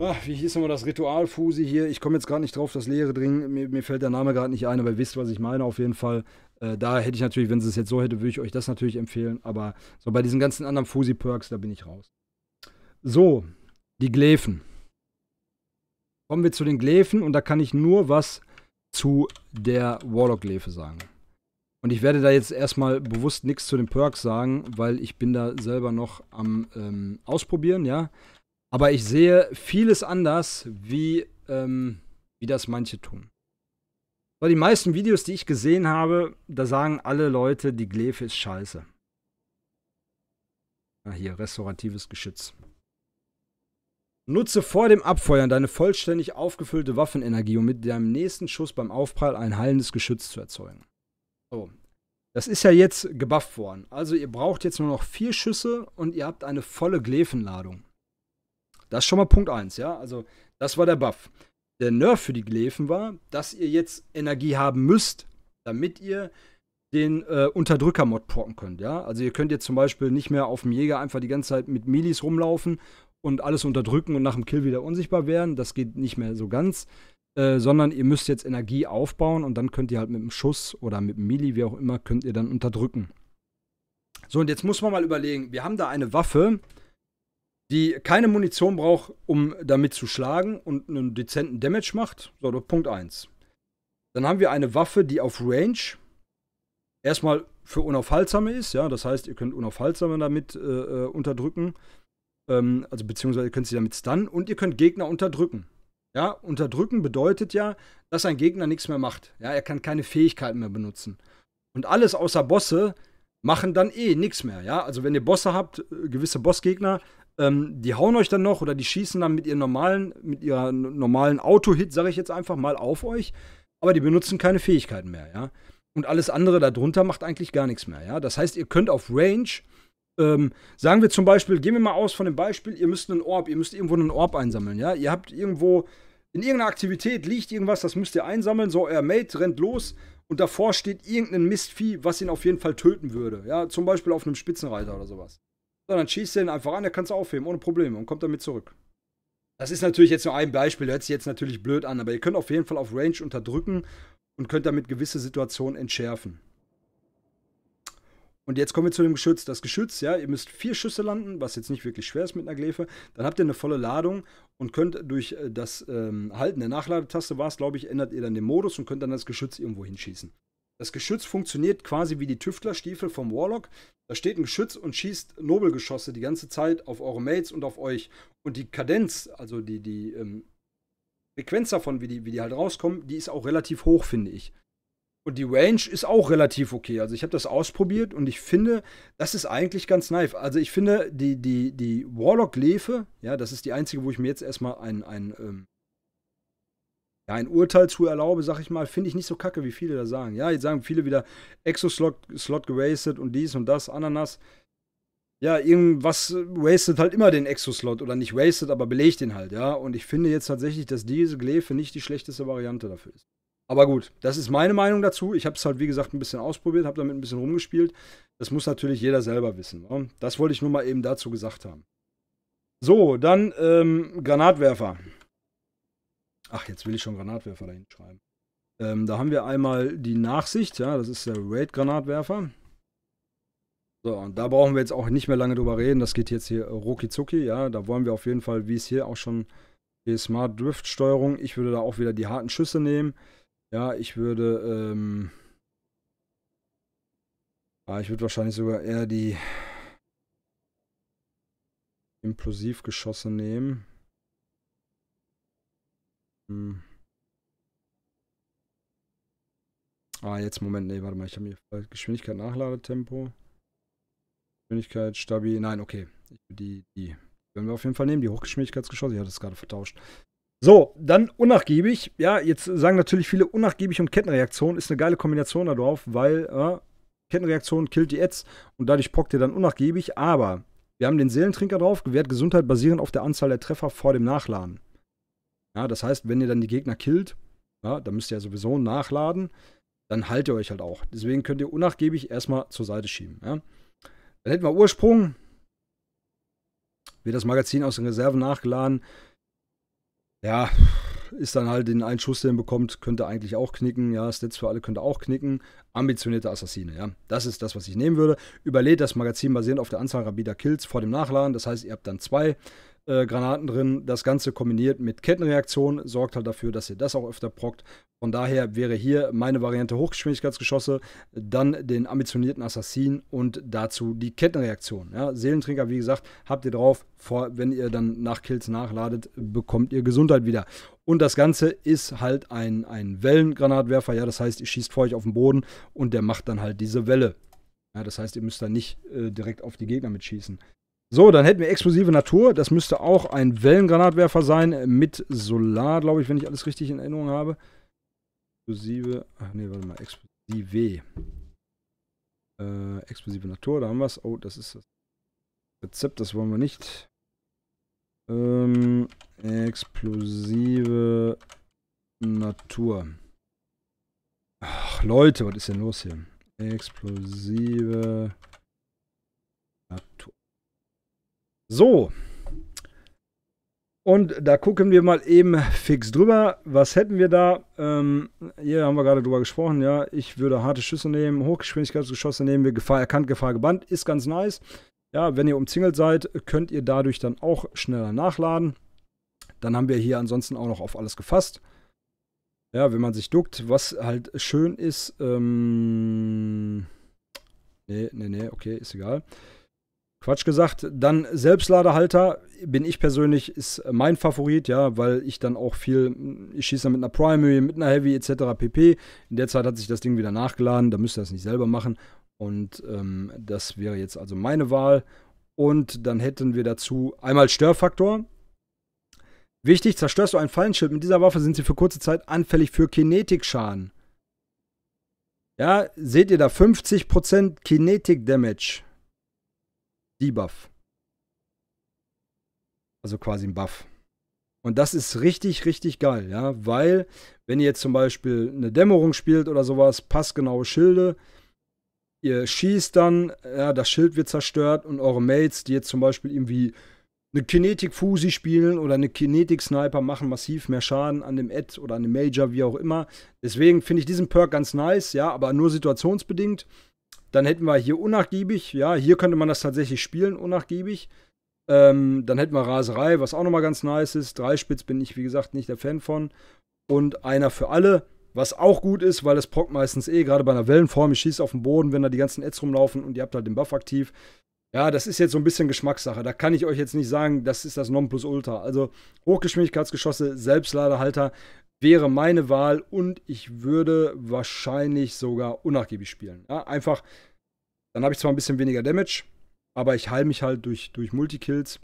ach, wie hieß nochmal das Ritualfusi hier, ich komme jetzt gerade nicht drauf, das leere Dringen, mir, mir fällt der Name gerade nicht ein, aber ihr wisst, was ich meine auf jeden Fall, äh, da hätte ich natürlich, wenn sie es jetzt so hätte, würde ich euch das natürlich empfehlen, aber so bei diesen ganzen anderen Fusi-Perks, da bin ich raus. So, die Gläfen. Kommen wir zu den Gläfen und da kann ich nur was zu der Warlock-Gläfe sagen. Und ich werde da jetzt erstmal bewusst nichts zu den Perks sagen, weil ich bin da selber noch am ähm, Ausprobieren, ja. Aber ich sehe vieles anders, wie, ähm, wie das manche tun. So, die meisten Videos, die ich gesehen habe, da sagen alle Leute, die Gläfe ist scheiße. Ah, hier, restauratives Geschütz. Nutze vor dem Abfeuern deine vollständig aufgefüllte Waffenenergie, um mit deinem nächsten Schuss beim Aufprall ein heilendes Geschütz zu erzeugen. So. Das ist ja jetzt gebufft worden. Also ihr braucht jetzt nur noch vier Schüsse und ihr habt eine volle Gläfenladung. Das ist schon mal Punkt 1, ja? Also das war der Buff. Der Nerf für die Gläfen war, dass ihr jetzt Energie haben müsst, damit ihr den äh, Unterdrücker-Mod porken könnt, ja? Also ihr könnt jetzt zum Beispiel nicht mehr auf dem Jäger einfach die ganze Zeit mit Milis rumlaufen und alles unterdrücken und nach dem Kill wieder unsichtbar werden. Das geht nicht mehr so ganz. Äh, sondern ihr müsst jetzt Energie aufbauen und dann könnt ihr halt mit einem Schuss oder mit einem Melee, wie auch immer, könnt ihr dann unterdrücken. So, und jetzt muss man mal überlegen, wir haben da eine Waffe, die keine Munition braucht, um damit zu schlagen und einen dezenten Damage macht. So, Punkt 1. Dann haben wir eine Waffe, die auf Range erstmal für Unaufhaltsame ist. Ja, das heißt, ihr könnt Unaufhaltsame damit äh, äh unterdrücken. Ähm, also beziehungsweise könnt sie damit stunnen und ihr könnt Gegner unterdrücken. Ja, unterdrücken bedeutet ja, dass ein Gegner nichts mehr macht. Ja, er kann keine Fähigkeiten mehr benutzen. Und alles außer Bosse machen dann eh nichts mehr. Ja, also wenn ihr Bosse habt, äh, gewisse Bossgegner, ähm, die hauen euch dann noch oder die schießen dann mit ihren normalen, mit ihrer normalen Auto-Hit, sage ich jetzt einfach mal, auf euch. Aber die benutzen keine Fähigkeiten mehr. Ja, und alles andere darunter macht eigentlich gar nichts mehr. Ja, das heißt, ihr könnt auf Range ähm, sagen wir zum Beispiel, gehen wir mal aus von dem Beispiel, ihr müsst einen Orb, ihr müsst irgendwo einen Orb einsammeln, ja? Ihr habt irgendwo in irgendeiner Aktivität liegt irgendwas, das müsst ihr einsammeln, so euer Mate rennt los und davor steht irgendein Mistvieh, was ihn auf jeden Fall töten würde, ja? Zum Beispiel auf einem Spitzenreiter oder sowas. So, dann schießt ihr ihn einfach an, der kann es aufheben, ohne Probleme und kommt damit zurück. Das ist natürlich jetzt nur ein Beispiel, hört sich jetzt natürlich blöd an, aber ihr könnt auf jeden Fall auf Range unterdrücken und könnt damit gewisse Situationen entschärfen. Und jetzt kommen wir zu dem Geschütz. Das Geschütz, ja, ihr müsst vier Schüsse landen, was jetzt nicht wirklich schwer ist mit einer Gläfe. Dann habt ihr eine volle Ladung und könnt durch äh, das ähm, Halten der Nachladetaste war es, glaube ich, ändert ihr dann den Modus und könnt dann das Geschütz irgendwo hinschießen. Das Geschütz funktioniert quasi wie die Tüftlerstiefel vom Warlock. Da steht ein Geschütz und schießt Nobelgeschosse die ganze Zeit auf eure Mates und auf euch. Und die Kadenz, also die, die ähm, Frequenz davon, wie die, wie die halt rauskommen, die ist auch relativ hoch, finde ich. Und die Range ist auch relativ okay. Also ich habe das ausprobiert und ich finde, das ist eigentlich ganz nice. Also ich finde, die, die, die Warlock-Lefe, ja, das ist die einzige, wo ich mir jetzt erstmal ein, ein, ähm, ja, ein Urteil zu erlaube, sag ich mal, finde ich nicht so kacke, wie viele da sagen. Ja, jetzt sagen viele wieder Exoslot Slot gewastet und dies und das, Ananas. Ja, irgendwas wastet halt immer den Exoslot oder nicht wastet, aber belegt den halt, ja. Und ich finde jetzt tatsächlich, dass diese Glefe nicht die schlechteste Variante dafür ist. Aber gut, das ist meine Meinung dazu. Ich habe es halt, wie gesagt, ein bisschen ausprobiert, habe damit ein bisschen rumgespielt. Das muss natürlich jeder selber wissen. Ne? Das wollte ich nur mal eben dazu gesagt haben. So, dann ähm, Granatwerfer. Ach, jetzt will ich schon Granatwerfer da hinschreiben. Ähm, da haben wir einmal die Nachsicht, ja, das ist der Raid-Granatwerfer. So, und da brauchen wir jetzt auch nicht mehr lange drüber reden. Das geht jetzt hier rucki ja. Da wollen wir auf jeden Fall, wie es hier auch schon die Smart Drift-Steuerung, ich würde da auch wieder die harten Schüsse nehmen. Ja, ich würde, ähm, ah, ich würde wahrscheinlich sogar eher die Implosivgeschosse nehmen. Hm. Ah, jetzt, Moment, nee, warte mal, ich habe mir Geschwindigkeit, Nachladetempo. Geschwindigkeit, Stabi, nein, okay. Die, die werden wir auf jeden Fall nehmen, die Hochgeschwindigkeitsgeschosse, ich hatte es gerade vertauscht. So, dann unnachgiebig. Ja, jetzt sagen natürlich viele unnachgiebig und Kettenreaktion ist eine geile Kombination darauf, weil äh, Kettenreaktion killt die Ads und dadurch pockt ihr dann unnachgiebig. Aber wir haben den Seelentrinker drauf, gewährt Gesundheit basierend auf der Anzahl der Treffer vor dem Nachladen. Ja, das heißt, wenn ihr dann die Gegner killt, ja, dann müsst ihr ja sowieso nachladen, dann haltet ihr euch halt auch. Deswegen könnt ihr unnachgiebig erstmal zur Seite schieben. Ja. Dann hätten wir Ursprung, wird das Magazin aus den Reserven nachgeladen, ja, ist dann halt den einen Schuss, den er bekommt, könnte eigentlich auch knicken. Ja, Stats für alle könnte auch knicken. Ambitionierte Assassine, ja. Das ist das, was ich nehmen würde. Überlädt das Magazin basierend auf der Anzahl rapider Kills vor dem Nachladen. Das heißt, ihr habt dann zwei äh, Granaten drin. Das Ganze kombiniert mit Kettenreaktion sorgt halt dafür, dass ihr das auch öfter prockt. Von daher wäre hier meine Variante Hochgeschwindigkeitsgeschosse, dann den ambitionierten Assassin und dazu die Kettenreaktion. Ja, Seelentrinker, wie gesagt, habt ihr drauf. Vor, wenn ihr dann nach Kills nachladet, bekommt ihr Gesundheit wieder. Und das Ganze ist halt ein, ein Wellengranatwerfer. Ja, das heißt, ihr schießt vor euch auf den Boden und der macht dann halt diese Welle. Ja, das heißt, ihr müsst da nicht äh, direkt auf die Gegner mitschießen. So, dann hätten wir explosive Natur. Das müsste auch ein Wellengranatwerfer sein mit Solar, glaube ich, wenn ich alles richtig in Erinnerung habe. Explosive, ach nee, warte mal, explosive. Äh, explosive Natur, da haben wir es. Oh, das ist das Rezept, das wollen wir nicht. Ähm, explosive Natur. Ach, Leute, was ist denn los hier? Explosive Natur. So. Und da gucken wir mal eben fix drüber. Was hätten wir da? Ähm, hier haben wir gerade drüber gesprochen. Ja, ich würde harte Schüsse nehmen, Hochgeschwindigkeitsgeschosse nehmen wir, Gefahr erkannt, Gefahr gebannt. Ist ganz nice. Ja, wenn ihr umzingelt seid, könnt ihr dadurch dann auch schneller nachladen. Dann haben wir hier ansonsten auch noch auf alles gefasst. Ja, wenn man sich duckt, was halt schön ist. Ähm, nee, nee, nee, okay, ist egal. Quatsch gesagt. Dann Selbstladehalter bin ich persönlich, ist mein Favorit, ja, weil ich dann auch viel, ich schieße dann mit einer Primary, mit einer Heavy etc. pp. In der Zeit hat sich das Ding wieder nachgeladen, da müsst ihr das nicht selber machen. Und ähm, das wäre jetzt also meine Wahl. Und dann hätten wir dazu einmal Störfaktor. Wichtig, zerstörst du ein Fallenschild mit dieser Waffe, sind sie für kurze Zeit anfällig für Kinetikschaden. Ja, seht ihr da 50% Kinetik Damage. Debuff. Also quasi ein Buff. Und das ist richtig, richtig geil, ja, weil wenn ihr jetzt zum Beispiel eine Dämmerung spielt oder sowas, passgenaue Schilde, ihr schießt dann, ja, das Schild wird zerstört und eure Mates, die jetzt zum Beispiel irgendwie eine Kinetik-Fusi spielen oder eine Kinetik-Sniper machen massiv mehr Schaden an dem Ed oder an dem Major, wie auch immer. Deswegen finde ich diesen Perk ganz nice, ja, aber nur situationsbedingt. Dann hätten wir hier unnachgiebig, ja, hier könnte man das tatsächlich spielen, unnachgiebig. Ähm, dann hätten wir Raserei, was auch nochmal ganz nice ist. Dreispitz bin ich, wie gesagt, nicht der Fan von. Und einer für alle, was auch gut ist, weil das Proc meistens eh, gerade bei einer Wellenform, ich schieße auf den Boden, wenn da die ganzen Ads rumlaufen und ihr habt halt den Buff aktiv. Ja, das ist jetzt so ein bisschen Geschmackssache. Da kann ich euch jetzt nicht sagen, das ist das Nonplusultra. Also Hochgeschwindigkeitsgeschosse, Selbstladehalter wäre meine Wahl und ich würde wahrscheinlich sogar unnachgiebig spielen. Ja, einfach, dann habe ich zwar ein bisschen weniger Damage, aber ich heile mich halt durch, durch Multikills.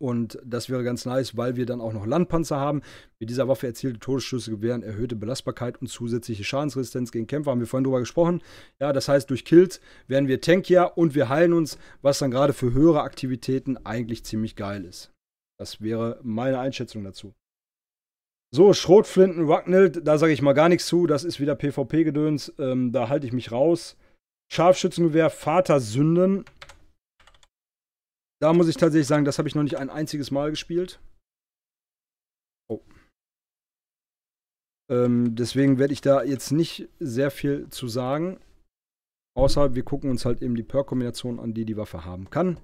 Und das wäre ganz nice, weil wir dann auch noch Landpanzer haben. Mit dieser Waffe erzielte Todesschüsse gewähren erhöhte Belastbarkeit und zusätzliche Schadensresistenz gegen Kämpfer. Haben wir vorhin drüber gesprochen. Ja, das heißt, durch Kills werden wir tankier und wir heilen uns, was dann gerade für höhere Aktivitäten eigentlich ziemlich geil ist. Das wäre meine Einschätzung dazu. So, Schrotflinten, Rucknelt, da sage ich mal gar nichts zu. Das ist wieder PvP-Gedöns. Ähm, da halte ich mich raus. Scharfschützengewehr, Vatersünden. Da muss ich tatsächlich sagen, das habe ich noch nicht ein einziges Mal gespielt. Oh. Ähm, deswegen werde ich da jetzt nicht sehr viel zu sagen. Außer wir gucken uns halt eben die Perk-Kombination an, die die Waffe haben kann.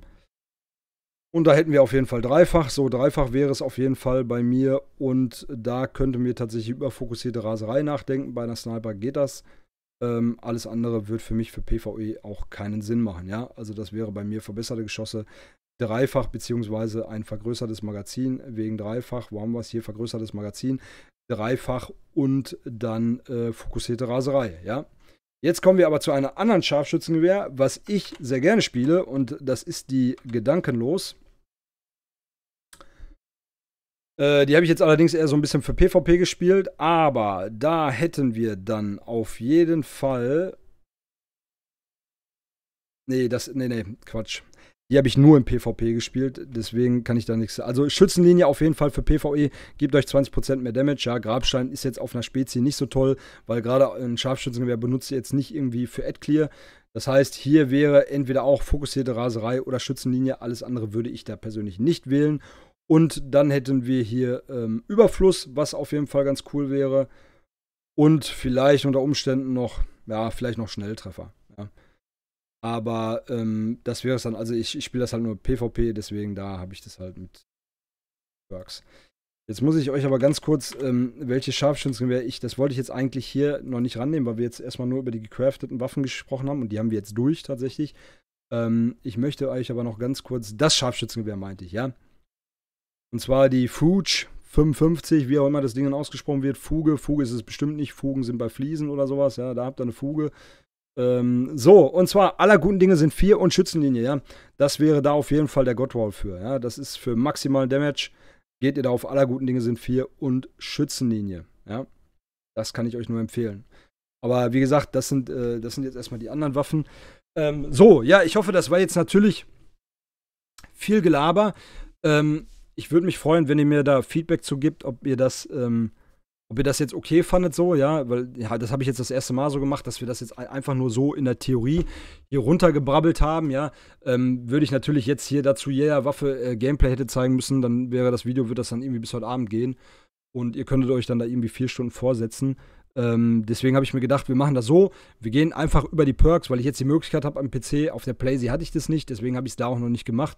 Und da hätten wir auf jeden Fall dreifach. So dreifach wäre es auf jeden Fall bei mir. Und da könnte mir tatsächlich über fokussierte Raserei nachdenken. Bei einer Sniper geht das. Ähm, alles andere wird für mich für PvE auch keinen Sinn machen. Ja, also das wäre bei mir verbesserte Geschosse. Dreifach beziehungsweise ein vergrößertes Magazin wegen dreifach. Wo haben wir es hier? Vergrößertes Magazin. Dreifach und dann äh, fokussierte Raserei. Ja, Jetzt kommen wir aber zu einem anderen Scharfschützengewehr, was ich sehr gerne spiele und das ist die Gedankenlos. Äh, die habe ich jetzt allerdings eher so ein bisschen für PvP gespielt, aber da hätten wir dann auf jeden Fall. Nee, das. Nee, nee, Quatsch. Die habe ich nur im PvP gespielt, deswegen kann ich da nichts. Also Schützenlinie auf jeden Fall für PvE, gebt euch 20% mehr Damage. Ja, Grabstein ist jetzt auf einer Spezie nicht so toll, weil gerade ein Scharfschützengewehr benutzt ihr jetzt nicht irgendwie für AdClear. Das heißt, hier wäre entweder auch fokussierte Raserei oder Schützenlinie. Alles andere würde ich da persönlich nicht wählen. Und dann hätten wir hier ähm, Überfluss, was auf jeden Fall ganz cool wäre. Und vielleicht unter Umständen noch, ja, vielleicht noch Schnelltreffer. Ja. Aber ähm, das wäre es dann. Also ich, ich spiele das halt nur PvP, deswegen da habe ich das halt mit Works. Jetzt muss ich euch aber ganz kurz, ähm, welche Scharfschützengewehr ich, das wollte ich jetzt eigentlich hier noch nicht rannehmen, weil wir jetzt erstmal nur über die gecrafteten Waffen gesprochen haben und die haben wir jetzt durch tatsächlich. Ähm, ich möchte euch aber noch ganz kurz, das Scharfschützengewehr meinte ich, ja. Und zwar die Fuge 55, wie auch immer das Ding dann ausgesprochen wird. Fuge, Fuge ist es bestimmt nicht. Fugen sind bei Fliesen oder sowas. Ja, da habt ihr eine Fuge. Ähm, so, und zwar aller guten Dinge sind vier und Schützenlinie, ja. Das wäre da auf jeden Fall der Godwall für, ja. Das ist für maximalen Damage. Geht ihr da auf aller guten Dinge sind vier und Schützenlinie, ja. Das kann ich euch nur empfehlen. Aber wie gesagt, das sind, äh, das sind jetzt erstmal die anderen Waffen. Ähm, so, ja, ich hoffe, das war jetzt natürlich viel Gelaber. Ähm, ich würde mich freuen, wenn ihr mir da Feedback zu gibt, ob ihr das, ähm, ob ihr das jetzt okay fandet so, ja, weil ja, das habe ich jetzt das erste Mal so gemacht, dass wir das jetzt einfach nur so in der Theorie hier runtergebrabbelt haben, ja. Ähm, würde ich natürlich jetzt hier dazu jeder Waffe äh, Gameplay hätte zeigen müssen, dann wäre das Video, wird das dann irgendwie bis heute Abend gehen. Und ihr könntet euch dann da irgendwie vier Stunden vorsetzen. Ähm, deswegen habe ich mir gedacht, wir machen das so. Wir gehen einfach über die Perks, weil ich jetzt die Möglichkeit habe am PC. Auf der Playsee hatte ich das nicht, deswegen habe ich es da auch noch nicht gemacht.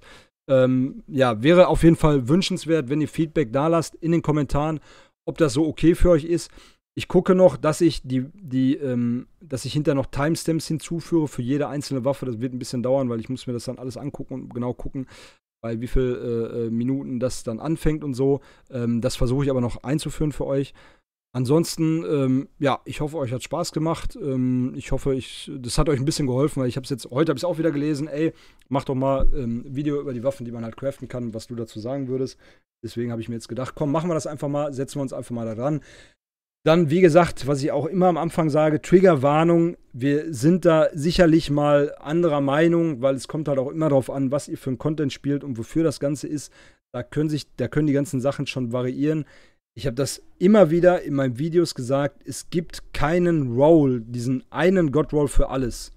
Ähm, ja, wäre auf jeden Fall wünschenswert, wenn ihr Feedback da lasst in den Kommentaren, ob das so okay für euch ist. Ich gucke noch, dass ich die, die, ähm, dass ich hinter noch Timestamps hinzuführe für jede einzelne Waffe. Das wird ein bisschen dauern, weil ich muss mir das dann alles angucken und genau gucken, bei wie viel äh, äh Minuten das dann anfängt und so. Ähm, das versuche ich aber noch einzuführen für euch. Ansonsten, ähm, ja, ich hoffe, euch hat Spaß gemacht. Ähm, ich hoffe, ich, das hat euch ein bisschen geholfen, weil ich habe es jetzt, heute habe ich es auch wieder gelesen, ey, mach doch mal ähm, Video über die Waffen, die man halt craften kann, was du dazu sagen würdest. Deswegen habe ich mir jetzt gedacht, komm, machen wir das einfach mal, setzen wir uns einfach mal daran. Dann, wie gesagt, was ich auch immer am Anfang sage, Triggerwarnung. Wir sind da sicherlich mal anderer Meinung, weil es kommt halt auch immer darauf an, was ihr für einen Content spielt und wofür das Ganze ist. Da können, sich, da können die ganzen Sachen schon variieren. Ich habe das immer wieder in meinen Videos gesagt, es gibt keinen Roll, diesen einen God-Roll für alles.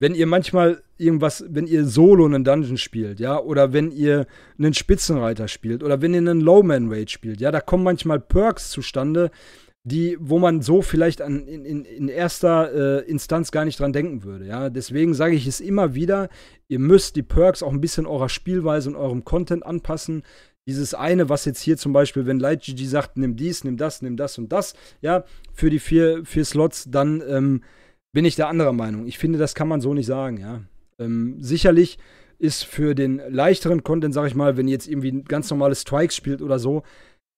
Wenn ihr manchmal irgendwas, wenn ihr solo einen Dungeon spielt, ja, oder wenn ihr einen Spitzenreiter spielt oder wenn ihr einen Lowman-Raid spielt, ja, da kommen manchmal Perks zustande, die, wo man so vielleicht an, in, in, in erster äh, Instanz gar nicht dran denken würde. Ja? Deswegen sage ich es immer wieder, ihr müsst die Perks auch ein bisschen eurer Spielweise und eurem Content anpassen dieses eine, was jetzt hier zum Beispiel, wenn LightGG sagt, nimm dies, nimm das, nimm das und das, ja, für die vier, vier Slots, dann ähm, bin ich da anderer Meinung. Ich finde, das kann man so nicht sagen, ja. Ähm, sicherlich ist für den leichteren Content, sag ich mal, wenn ihr jetzt irgendwie ganz normale Strikes spielt oder so,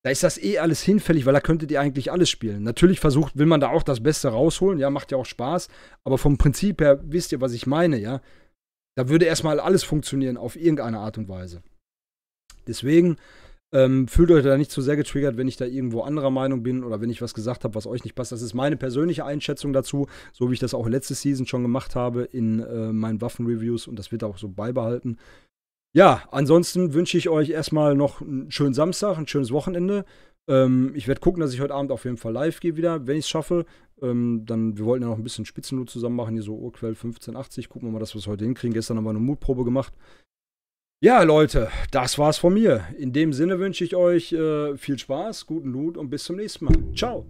da ist das eh alles hinfällig, weil da könntet ihr eigentlich alles spielen. Natürlich versucht, will man da auch das Beste rausholen, ja, macht ja auch Spaß, aber vom Prinzip her wisst ihr, was ich meine, ja. Da würde erstmal alles funktionieren auf irgendeine Art und Weise. Deswegen ähm, fühlt euch da nicht zu sehr getriggert, wenn ich da irgendwo anderer Meinung bin oder wenn ich was gesagt habe, was euch nicht passt. Das ist meine persönliche Einschätzung dazu, so wie ich das auch letzte Season schon gemacht habe in äh, meinen Waffenreviews und das wird auch so beibehalten. Ja, ansonsten wünsche ich euch erstmal noch einen schönen Samstag, ein schönes Wochenende. Ähm, ich werde gucken, dass ich heute Abend auf jeden Fall live gehe wieder, wenn ich es schaffe. Ähm, dann, wir wollten ja noch ein bisschen Spitzenloot zusammen machen, hier so Urquell 1580. Gucken wir mal, dass wir es heute hinkriegen. Gestern haben wir eine Mutprobe gemacht. Ja, Leute, das war's von mir. In dem Sinne wünsche ich euch äh, viel Spaß, guten Loot und bis zum nächsten Mal. Ciao.